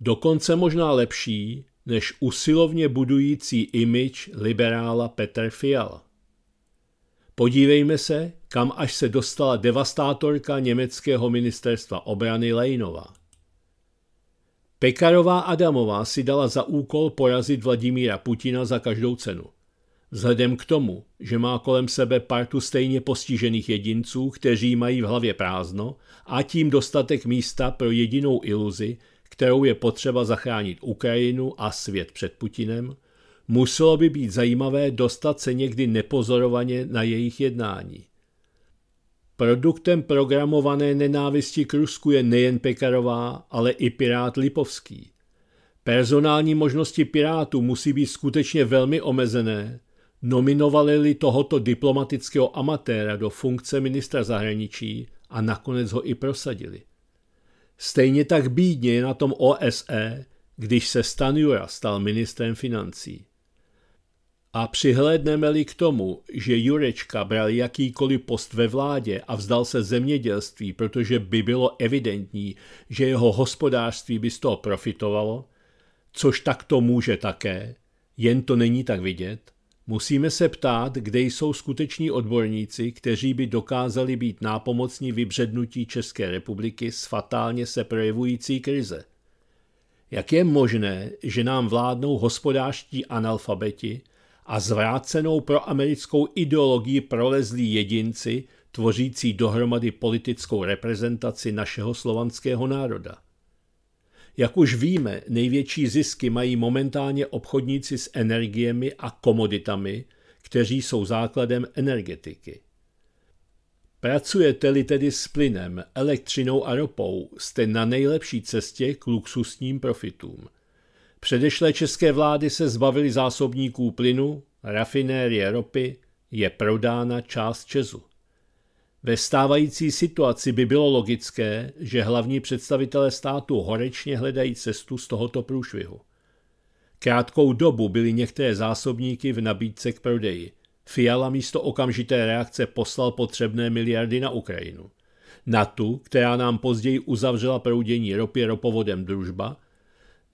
dokonce možná lepší, než usilovně budující imič liberála Petr Fiala. Podívejme se, kam až se dostala devastátorka německého ministerstva obrany Lejnova. Pekarová Adamová si dala za úkol porazit Vladimíra Putina za každou cenu. Vzhledem k tomu, že má kolem sebe partu stejně postižených jedinců, kteří mají v hlavě prázdno, a tím dostatek místa pro jedinou iluzi, kterou je potřeba zachránit Ukrajinu a svět před Putinem, muselo by být zajímavé dostat se někdy nepozorovaně na jejich jednání. Produktem programované nenávisti k Rusku je nejen Pekarová, ale i Pirát Lipovský. Personální možnosti Pirátů musí být skutečně velmi omezené, nominovali-li tohoto diplomatického amatéra do funkce ministra zahraničí a nakonec ho i prosadili – Stejně tak bídně je na tom OSE, když se Stanjura stal ministrem financí. A přihlédneme-li k tomu, že Jurečka bral jakýkoliv post ve vládě a vzdal se zemědělství, protože by bylo evidentní, že jeho hospodářství by z toho profitovalo, což takto může také, jen to není tak vidět, Musíme se ptát, kde jsou skuteční odborníci, kteří by dokázali být nápomocní vybřednutí České republiky s fatálně se projevující krize. Jak je možné, že nám vládnou hospodářští analfabeti a zvrácenou proamerickou ideologii prolezlí jedinci, tvořící dohromady politickou reprezentaci našeho slovanského národa? Jak už víme, největší zisky mají momentálně obchodníci s energiemi a komoditami, kteří jsou základem energetiky. Pracujete-li tedy s plynem, elektřinou a ropou, jste na nejlepší cestě k luxusním profitům. Předešlé české vlády se zbavily zásobníků plynu, rafinérie ropy, je prodána část Česu. Ve stávající situaci by bylo logické, že hlavní představitelé státu horečně hledají cestu z tohoto průšvihu. Krátkou dobu byly některé zásobníky v nabídce k prodeji. Fiala místo okamžité reakce poslal potřebné miliardy na Ukrajinu. Na tu, která nám později uzavřela proudění ropy ropovodem družba,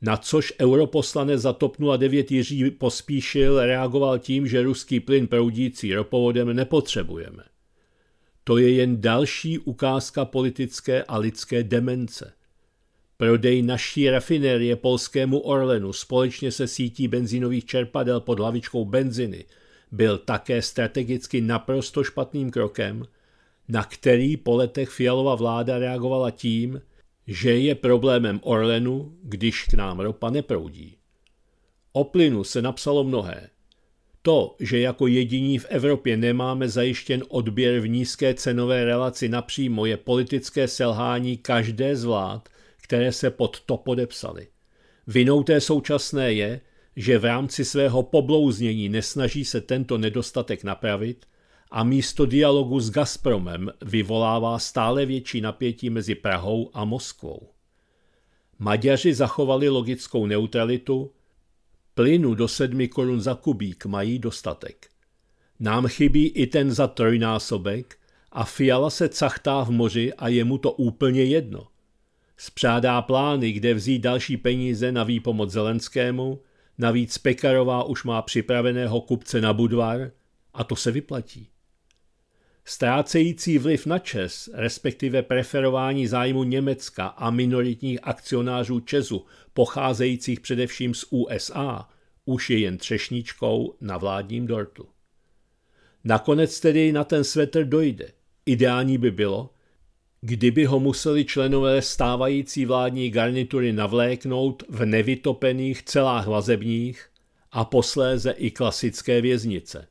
na což europoslanec za TOP 09 Jiří pospíšil reagoval tím, že ruský plyn proudící ropovodem nepotřebujeme. To je jen další ukázka politické a lidské demence. Prodej naší rafinerie polskému Orlenu společně se sítí benzínových čerpadel pod hlavičkou benziny byl také strategicky naprosto špatným krokem, na který po letech Fialova vláda reagovala tím, že je problémem Orlenu, když k nám ropa neproudí. O plynu se napsalo mnohé, to, že jako jediní v Evropě nemáme zajištěn odběr v nízké cenové relaci napřímo, je politické selhání každé z vlád, které se pod to podepsaly. Vinou té současné je, že v rámci svého poblouznění nesnaží se tento nedostatek napravit a místo dialogu s Gazpromem vyvolává stále větší napětí mezi Prahou a Moskvou. Maďaři zachovali logickou neutralitu, Plynu do sedmi korun za kubík mají dostatek. Nám chybí i ten za trojnásobek a Fiala se cachtá v moři a je mu to úplně jedno. Spřádá plány, kde vzít další peníze na výpomoc Zelenskému, navíc Pekarová už má připraveného kupce na Budvar a to se vyplatí. Ztrácející vliv na ČES, respektive preferování zájmu Německa a minoritních akcionářů ČESu, pocházejících především z USA, už je jen třešničkou na vládním dortu. Nakonec tedy na ten svetr dojde. Ideální by bylo, kdyby ho museli členové stávající vládní garnitury navléknout v nevytopených celách vazebních a posléze i klasické věznice.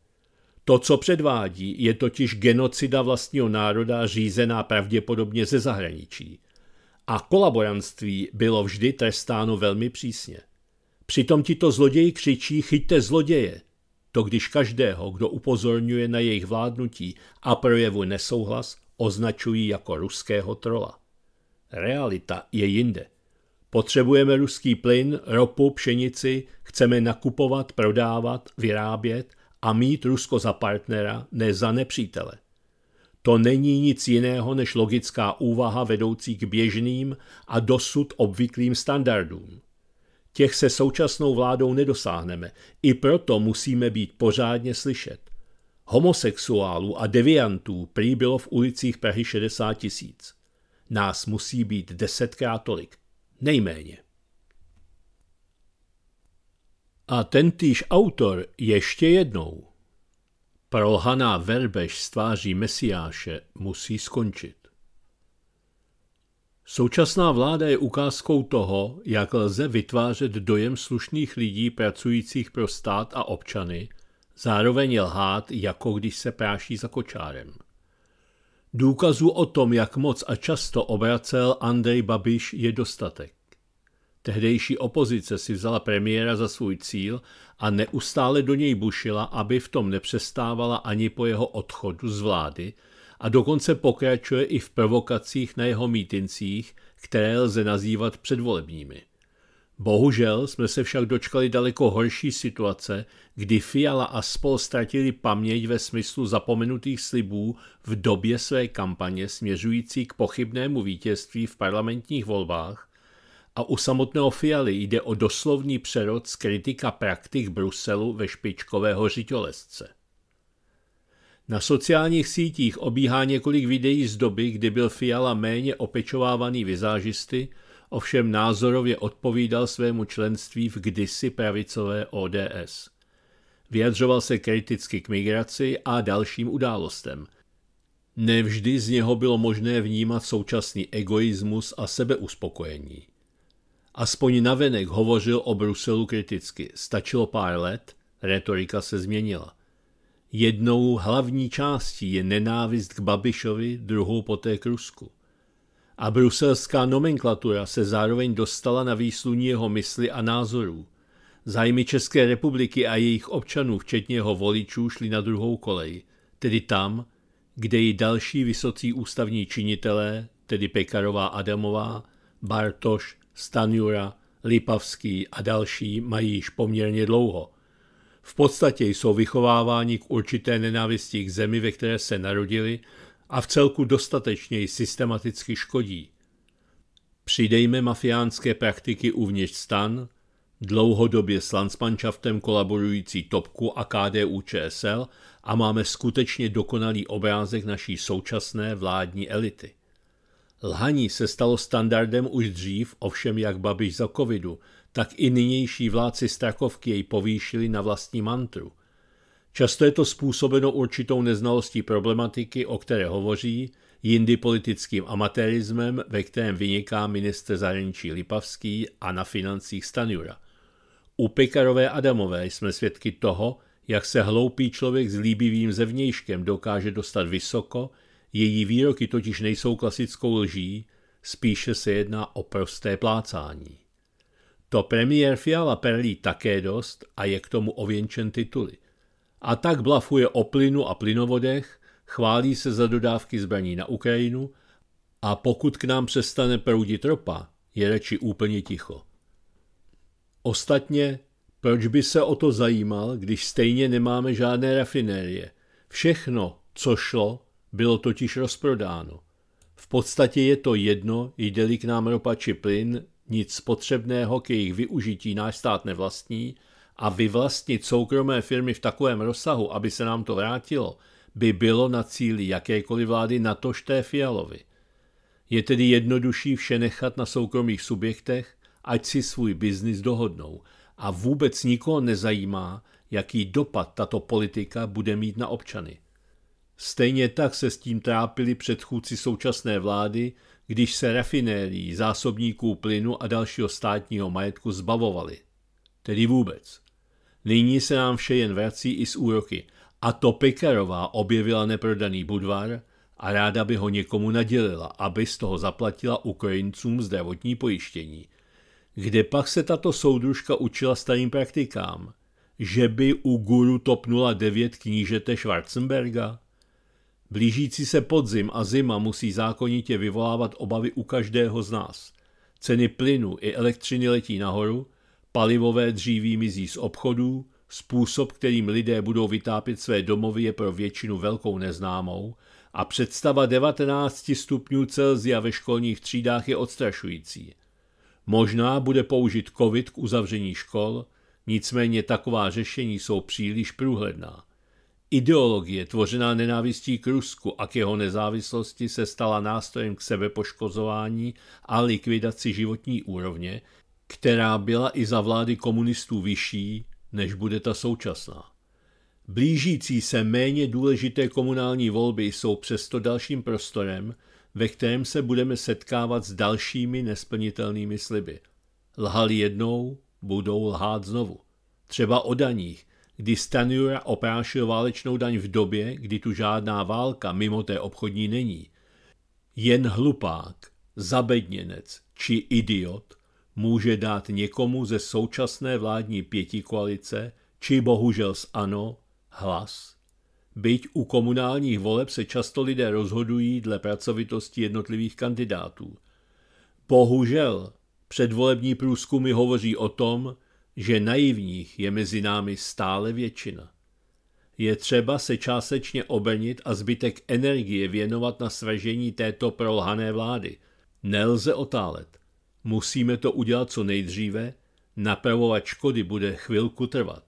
To, co předvádí, je totiž genocida vlastního národa řízená pravděpodobně ze zahraničí. A kolaborantství bylo vždy trestáno velmi přísně. Přitom tito zloději křičí chyťte zloděje. To když každého, kdo upozorňuje na jejich vládnutí a projevu nesouhlas, označují jako ruského trola. Realita je jinde. Potřebujeme ruský plyn, ropu, pšenici, chceme nakupovat, prodávat, vyrábět a mít Rusko za partnera, ne za nepřítele. To není nic jiného než logická úvaha vedoucí k běžným a dosud obvyklým standardům. Těch se současnou vládou nedosáhneme, i proto musíme být pořádně slyšet. Homosexuálů a deviantů prý bylo v ulicích Prahy 60 tisíc. Nás musí být desetkrát tolik, nejméně. A tentýž autor ještě jednou. Prolhaná verbež z tváří Mesiáše musí skončit. Současná vláda je ukázkou toho, jak lze vytvářet dojem slušných lidí pracujících pro stát a občany, zároveň lhát, jako když se práší za kočárem. Důkazů o tom, jak moc a často obracel Andrej Babiš, je dostatek. Tehdejší opozice si vzala premiéra za svůj cíl a neustále do něj bušila, aby v tom nepřestávala ani po jeho odchodu z vlády a dokonce pokračuje i v provokacích na jeho mítincích, které lze nazývat předvolebními. Bohužel jsme se však dočkali daleko horší situace, kdy Fiala a spol ztratili paměť ve smyslu zapomenutých slibů v době své kampaně směřující k pochybnému vítězství v parlamentních volbách a u samotného Fialy jde o doslovný přerod z kritika praktik Bruselu ve špičkového řitolesce. Na sociálních sítích obíhá několik videí z doby, kdy byl Fiala méně opečovávaný vizážisty, ovšem názorově odpovídal svému členství v kdysi pravicové ODS. Vyjadřoval se kriticky k migraci a dalším událostem. Nevždy z něho bylo možné vnímat současný egoismus a sebeuspokojení. Aspoň navenek hovořil o Bruselu kriticky. Stačilo pár let, retorika se změnila. Jednou hlavní částí je nenávist k Babišovi, druhou poté k Rusku. A bruselská nomenklatura se zároveň dostala na výsluní jeho mysli a názorů. Zájmy České republiky a jejich občanů, včetně jeho voličů, šly na druhou kolej, tedy tam, kde ji další vysocí ústavní činitelé, tedy Pekarová Adamová, Bartoš, Stanjura, Lipavský a další mají již poměrně dlouho. V podstatě jsou vychováváni k určité nenávisti k zemi, ve které se narodili a v celku dostatečně ji systematicky škodí. Přidejme mafiánské praktiky uvnitř stan, dlouhodobě s Landsmannschaftem kolaborující Topku a KDU ČSL a máme skutečně dokonalý obrázek naší současné vládní elity. Lhaní se stalo standardem už dřív, ovšem jak Babiš za covidu, tak i nynější vládci Strakovky jej povýšili na vlastní mantru. Často je to způsobeno určitou neznalostí problematiky, o které hovoří, jindy politickým amatérismem, ve kterém vyniká minister zahraničí Lipavský a na financích Stanjura. U Pekarové Adamové jsme svědky toho, jak se hloupý člověk s líbivým zevnějškem dokáže dostat vysoko její výroky totiž nejsou klasickou lží, spíše se jedná o prosté plácání. To premiér Fiala perlí také dost a je k tomu ověnčen tituly. A tak blafuje o plynu a plynovodech, chválí se za dodávky zbraní na Ukrajinu a pokud k nám přestane proudit ropa, je reči úplně ticho. Ostatně, proč by se o to zajímal, když stejně nemáme žádné rafinérie? Všechno, co šlo, bylo totiž rozprodáno. V podstatě je to jedno, jde-li k nám ropa či plyn, nic potřebného k jejich využití náš stát nevlastní a vyvlastnit soukromé firmy v takovém rozsahu, aby se nám to vrátilo, by bylo na cíli jakékoliv vlády to té Fialovi. Je tedy jednodušší vše nechat na soukromých subjektech, ať si svůj biznis dohodnou a vůbec nikoho nezajímá, jaký dopad tato politika bude mít na občany. Stejně tak se s tím trápili předchůdci současné vlády, když se rafinérií, zásobníků plynu a dalšího státního majetku zbavovali. Tedy vůbec. Nyní se nám vše jen vrací i z úroky. A to Pekarová objevila neprodaný budvar a ráda by ho někomu nadělila, aby z toho zaplatila Ukrajincům zdravotní pojištění. Kde pak se tato soudružka učila starým praktikám? Že by u guru TOP 09 knížete Schwarzenberga? Blížící se podzim a zima musí zákonitě vyvolávat obavy u každého z nás. Ceny plynu i elektřiny letí nahoru, palivové dříví mizí z obchodů, způsob, kterým lidé budou vytápět své domovy, je pro většinu velkou neznámou a představa 19 stupňů Celsia ve školních třídách je odstrašující. Možná bude použit covid k uzavření škol, nicméně taková řešení jsou příliš průhledná. Ideologie tvořená nenávistí k Rusku a k jeho nezávislosti se stala nástrojem k sebepoškozování a likvidaci životní úrovně, která byla i za vlády komunistů vyšší, než bude ta současná. Blížící se méně důležité komunální volby jsou přesto dalším prostorem, ve kterém se budeme setkávat s dalšími nesplnitelnými sliby. Lhali jednou, budou lhát znovu. Třeba o daních, kdy Stanjura oprášil válečnou daň v době, kdy tu žádná válka mimo té obchodní není. Jen hlupák, zabedněnec či idiot může dát někomu ze současné vládní pětikoalice či bohužel z ANO hlas. Byť u komunálních voleb se často lidé rozhodují dle pracovitosti jednotlivých kandidátů. Bohužel, předvolební průzkumy hovoří o tom, že naivních je mezi námi stále většina. Je třeba se částečně obenit a zbytek energie věnovat na svržení této prolhané vlády. Nelze otálet. Musíme to udělat co nejdříve, napravovat škody bude chvilku trvat.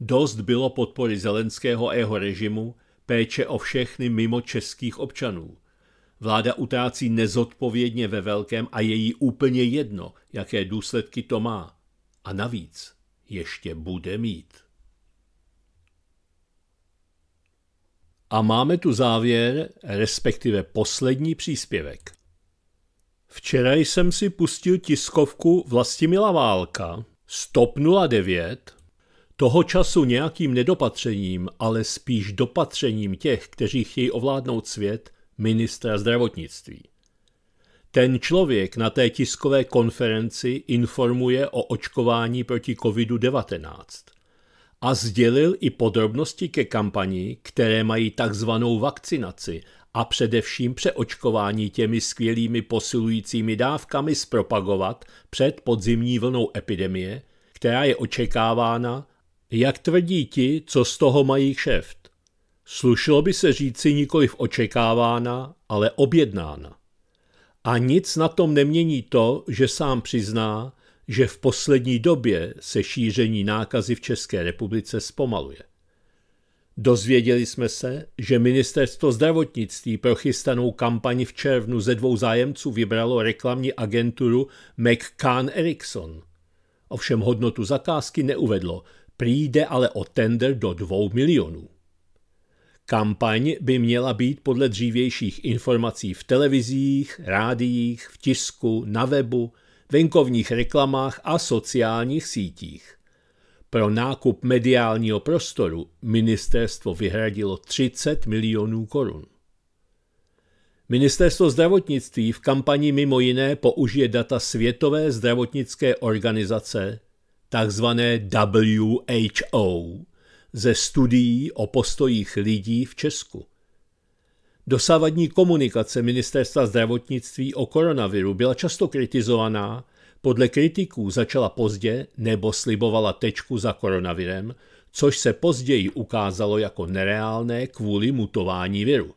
Dost bylo podpory Zelenského a jeho režimu, péče o všechny mimo českých občanů. Vláda utrácí nezodpovědně ve velkém a je jí úplně jedno, jaké důsledky to má. A navíc ještě bude mít. A máme tu závěr, respektive poslední příspěvek. Včera jsem si pustil tiskovku Vlastimila Válka z TOP 09, toho času nějakým nedopatřením, ale spíš dopatřením těch, kteří chtějí ovládnout svět, ministra zdravotnictví. Ten člověk na té tiskové konferenci informuje o očkování proti COVID-19 a sdělil i podrobnosti ke kampani, které mají takzvanou vakcinaci a především přeočkování těmi skvělými posilujícími dávkami zpropagovat před podzimní vlnou epidemie, která je očekávána, jak tvrdí ti, co z toho mají kšeft. Slušilo by se říci nikoli očekávána, ale objednána. A nic na tom nemění to, že sám přizná, že v poslední době se šíření nákazy v České republice zpomaluje. Dozvěděli jsme se, že ministerstvo zdravotnictví pro chystanou kampani v červnu ze dvou zájemců vybralo reklamní agenturu McCann Erickson. Ovšem hodnotu zakázky neuvedlo, Přijde ale o tender do dvou milionů. Kampaň by měla být podle dřívějších informací v televizích, rádiích, v tisku, na webu, venkovních reklamách a sociálních sítích. Pro nákup mediálního prostoru ministerstvo vyhradilo 30 milionů korun. Ministerstvo zdravotnictví v kampani mimo jiné použije data Světové zdravotnické organizace, takzvané WHO, ze studií o postojích lidí v Česku. Dosávadní komunikace ministerstva zdravotnictví o koronaviru byla často kritizovaná, podle kritiků začala pozdě nebo slibovala tečku za koronavirem, což se později ukázalo jako nereálné kvůli mutování viru.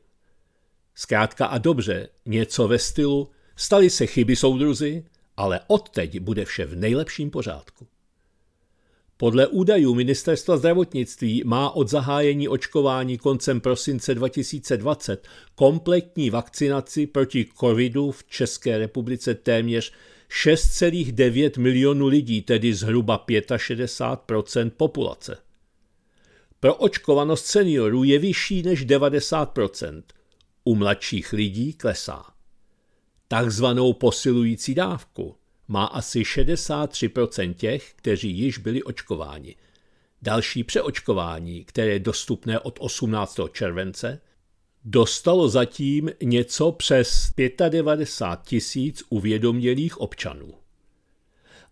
Zkrátka a dobře, něco ve stylu, staly se chyby soudruzy, ale odteď bude vše v nejlepším pořádku. Podle údajů Ministerstva zdravotnictví má od zahájení očkování koncem prosince 2020 kompletní vakcinaci proti covidu v České republice téměř 6,9 milionů lidí, tedy zhruba 65 populace. Pro očkovanost seniorů je vyšší než 90 u mladších lidí klesá. Takzvanou posilující dávku – má asi 63% těch, kteří již byli očkováni. Další přeočkování, které je dostupné od 18. července, dostalo zatím něco přes 95 tisíc uvědomělých občanů.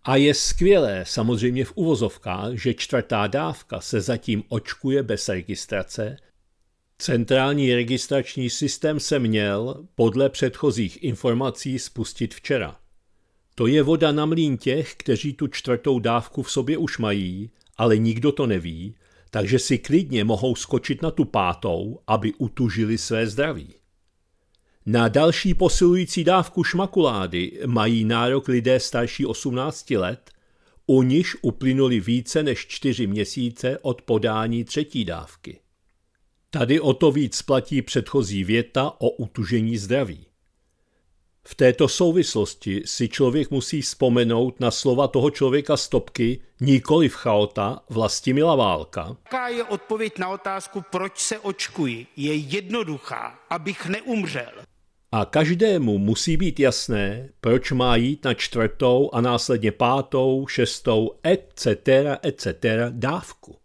A je skvělé, samozřejmě v uvozovkách, že čtvrtá dávka se zatím očkuje bez registrace. Centrální registrační systém se měl podle předchozích informací spustit včera. To je voda na mlín těch, kteří tu čtvrtou dávku v sobě už mají, ale nikdo to neví, takže si klidně mohou skočit na tu pátou, aby utužili své zdraví. Na další posilující dávku šmakulády mají nárok lidé starší 18 let, u niž uplynuli více než 4 měsíce od podání třetí dávky. Tady o to víc platí předchozí věta o utužení zdraví. V této souvislosti si člověk musí vzpomenout na slova toho člověka stopky, nikoli v chaota, Vlastimila Válka. Jaká je odpověď na otázku, proč se očkuji? Je jednoduchá, abych neumřel. A každému musí být jasné, proč má jít na čtvrtou a následně pátou, šestou, etc., etc. dávku.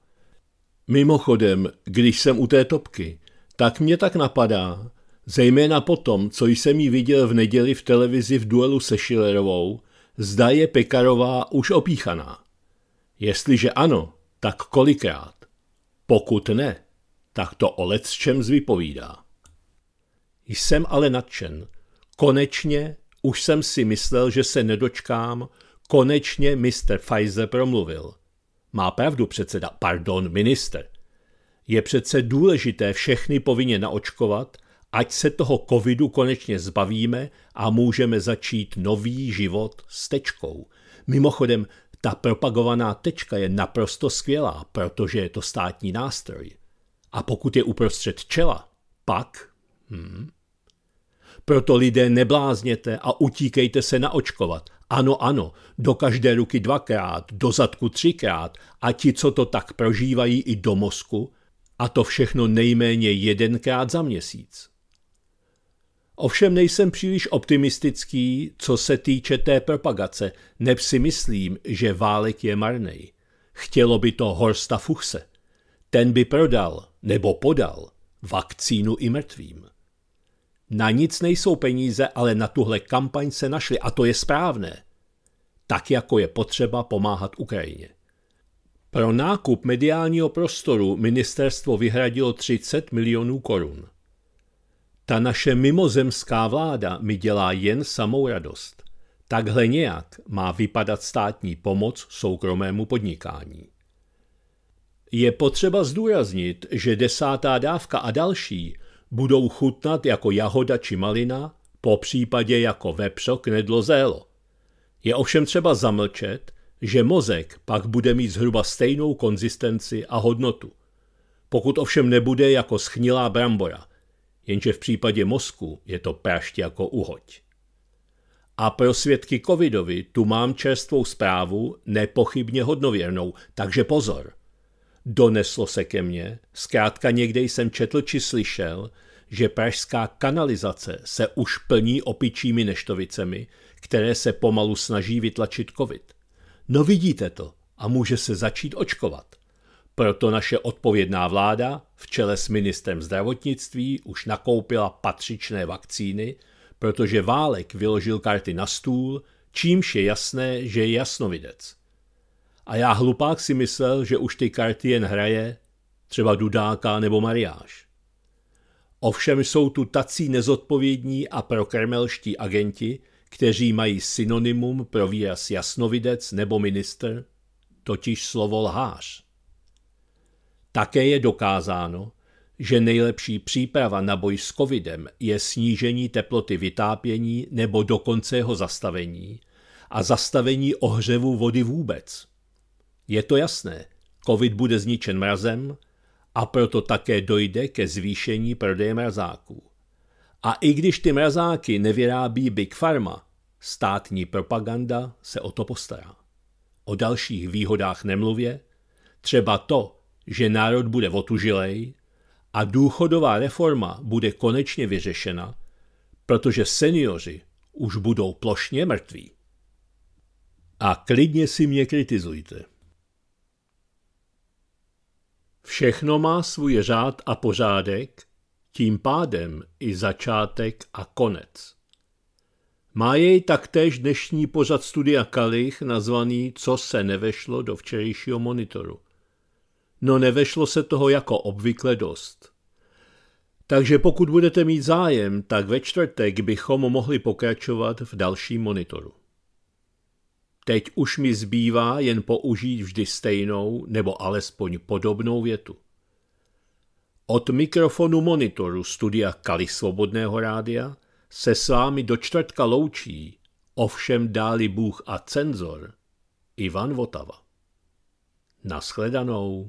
Mimochodem, když jsem u té topky, tak mě tak napadá, Zejména potom, co jsem ji viděl v neděli v televizi v duelu se Schillerovou, zda je Pekarová už opíchaná. Jestliže ano, tak kolikrát? Pokud ne, tak to o lec čem zvypovídá. Jsem ale nadšen. Konečně už jsem si myslel, že se nedočkám, konečně Mr. Pfizer promluvil. Má pravdu předseda, pardon, minister. Je přece důležité všechny povinně naočkovat – ať se toho covidu konečně zbavíme a můžeme začít nový život s tečkou. Mimochodem, ta propagovaná tečka je naprosto skvělá, protože je to státní nástroj. A pokud je uprostřed čela, pak... Hmm. Proto lidé neblázněte a utíkejte se naočkovat. Ano, ano, do každé ruky dvakrát, do zadku třikrát a ti, co to tak prožívají i do mozku, a to všechno nejméně jedenkrát za měsíc. Ovšem nejsem příliš optimistický, co se týče té propagace, neb si myslím, že válek je marnej. Chtělo by to Horsta Fuchse. Ten by prodal, nebo podal, vakcínu i mrtvým. Na nic nejsou peníze, ale na tuhle kampaň se našli a to je správné. Tak jako je potřeba pomáhat Ukrajině. Pro nákup mediálního prostoru ministerstvo vyhradilo 30 milionů korun. Ta naše mimozemská vláda mi dělá jen samou radost. Takhle nějak má vypadat státní pomoc soukromému podnikání. Je potřeba zdůraznit, že desátá dávka a další budou chutnat jako jahoda či malina, po případě jako vepřo, knedlo, zélo. Je ovšem třeba zamlčet, že mozek pak bude mít zhruba stejnou konzistenci a hodnotu. Pokud ovšem nebude jako schnilá brambora, jenže v případě mozku je to prašť jako uhoď. A pro svědky covidovi tu mám čerstvou zprávu, nepochybně hodnověrnou, takže pozor. Doneslo se ke mně, zkrátka někde jsem četl či slyšel, že pražská kanalizace se už plní opičími neštovicemi, které se pomalu snaží vytlačit covid. No vidíte to a může se začít očkovat. Proto naše odpovědná vláda v čele s ministrem zdravotnictví už nakoupila patřičné vakcíny, protože Válek vyložil karty na stůl, čímž je jasné, že je jasnovidec. A já hlupák si myslel, že už ty karty jen hraje, třeba Dudáka nebo Mariáš. Ovšem jsou tu tací nezodpovědní a prokrmelští agenti, kteří mají synonymum pro výraz jasnovidec nebo minister, totiž slovo lhář. Také je dokázáno, že nejlepší příprava na boj s covidem je snížení teploty vytápění nebo dokonce jeho zastavení a zastavení ohřevu vody vůbec. Je to jasné, covid bude zničen mrazem a proto také dojde ke zvýšení prodeje mrazáků. A i když ty mrazáky nevyrábí Big Pharma, státní propaganda se o to postará. O dalších výhodách nemluvě, třeba to, že národ bude otužilej a důchodová reforma bude konečně vyřešena, protože seniori už budou plošně mrtví. A klidně si mě kritizujte. Všechno má svůj řád a pořádek, tím pádem i začátek a konec. Má jej taktéž dnešní pořad studia Kalich nazvaný Co se nevešlo do včerejšího monitoru – no nevešlo se toho jako obvykle dost. Takže pokud budete mít zájem, tak ve čtvrtek bychom mohli pokračovat v dalším monitoru. Teď už mi zbývá jen použít vždy stejnou nebo alespoň podobnou větu. Od mikrofonu monitoru studia Kali Svobodného rádia se s vámi do čtvrtka loučí, ovšem dáli Bůh a cenzor, Ivan Votava. Naschledanou.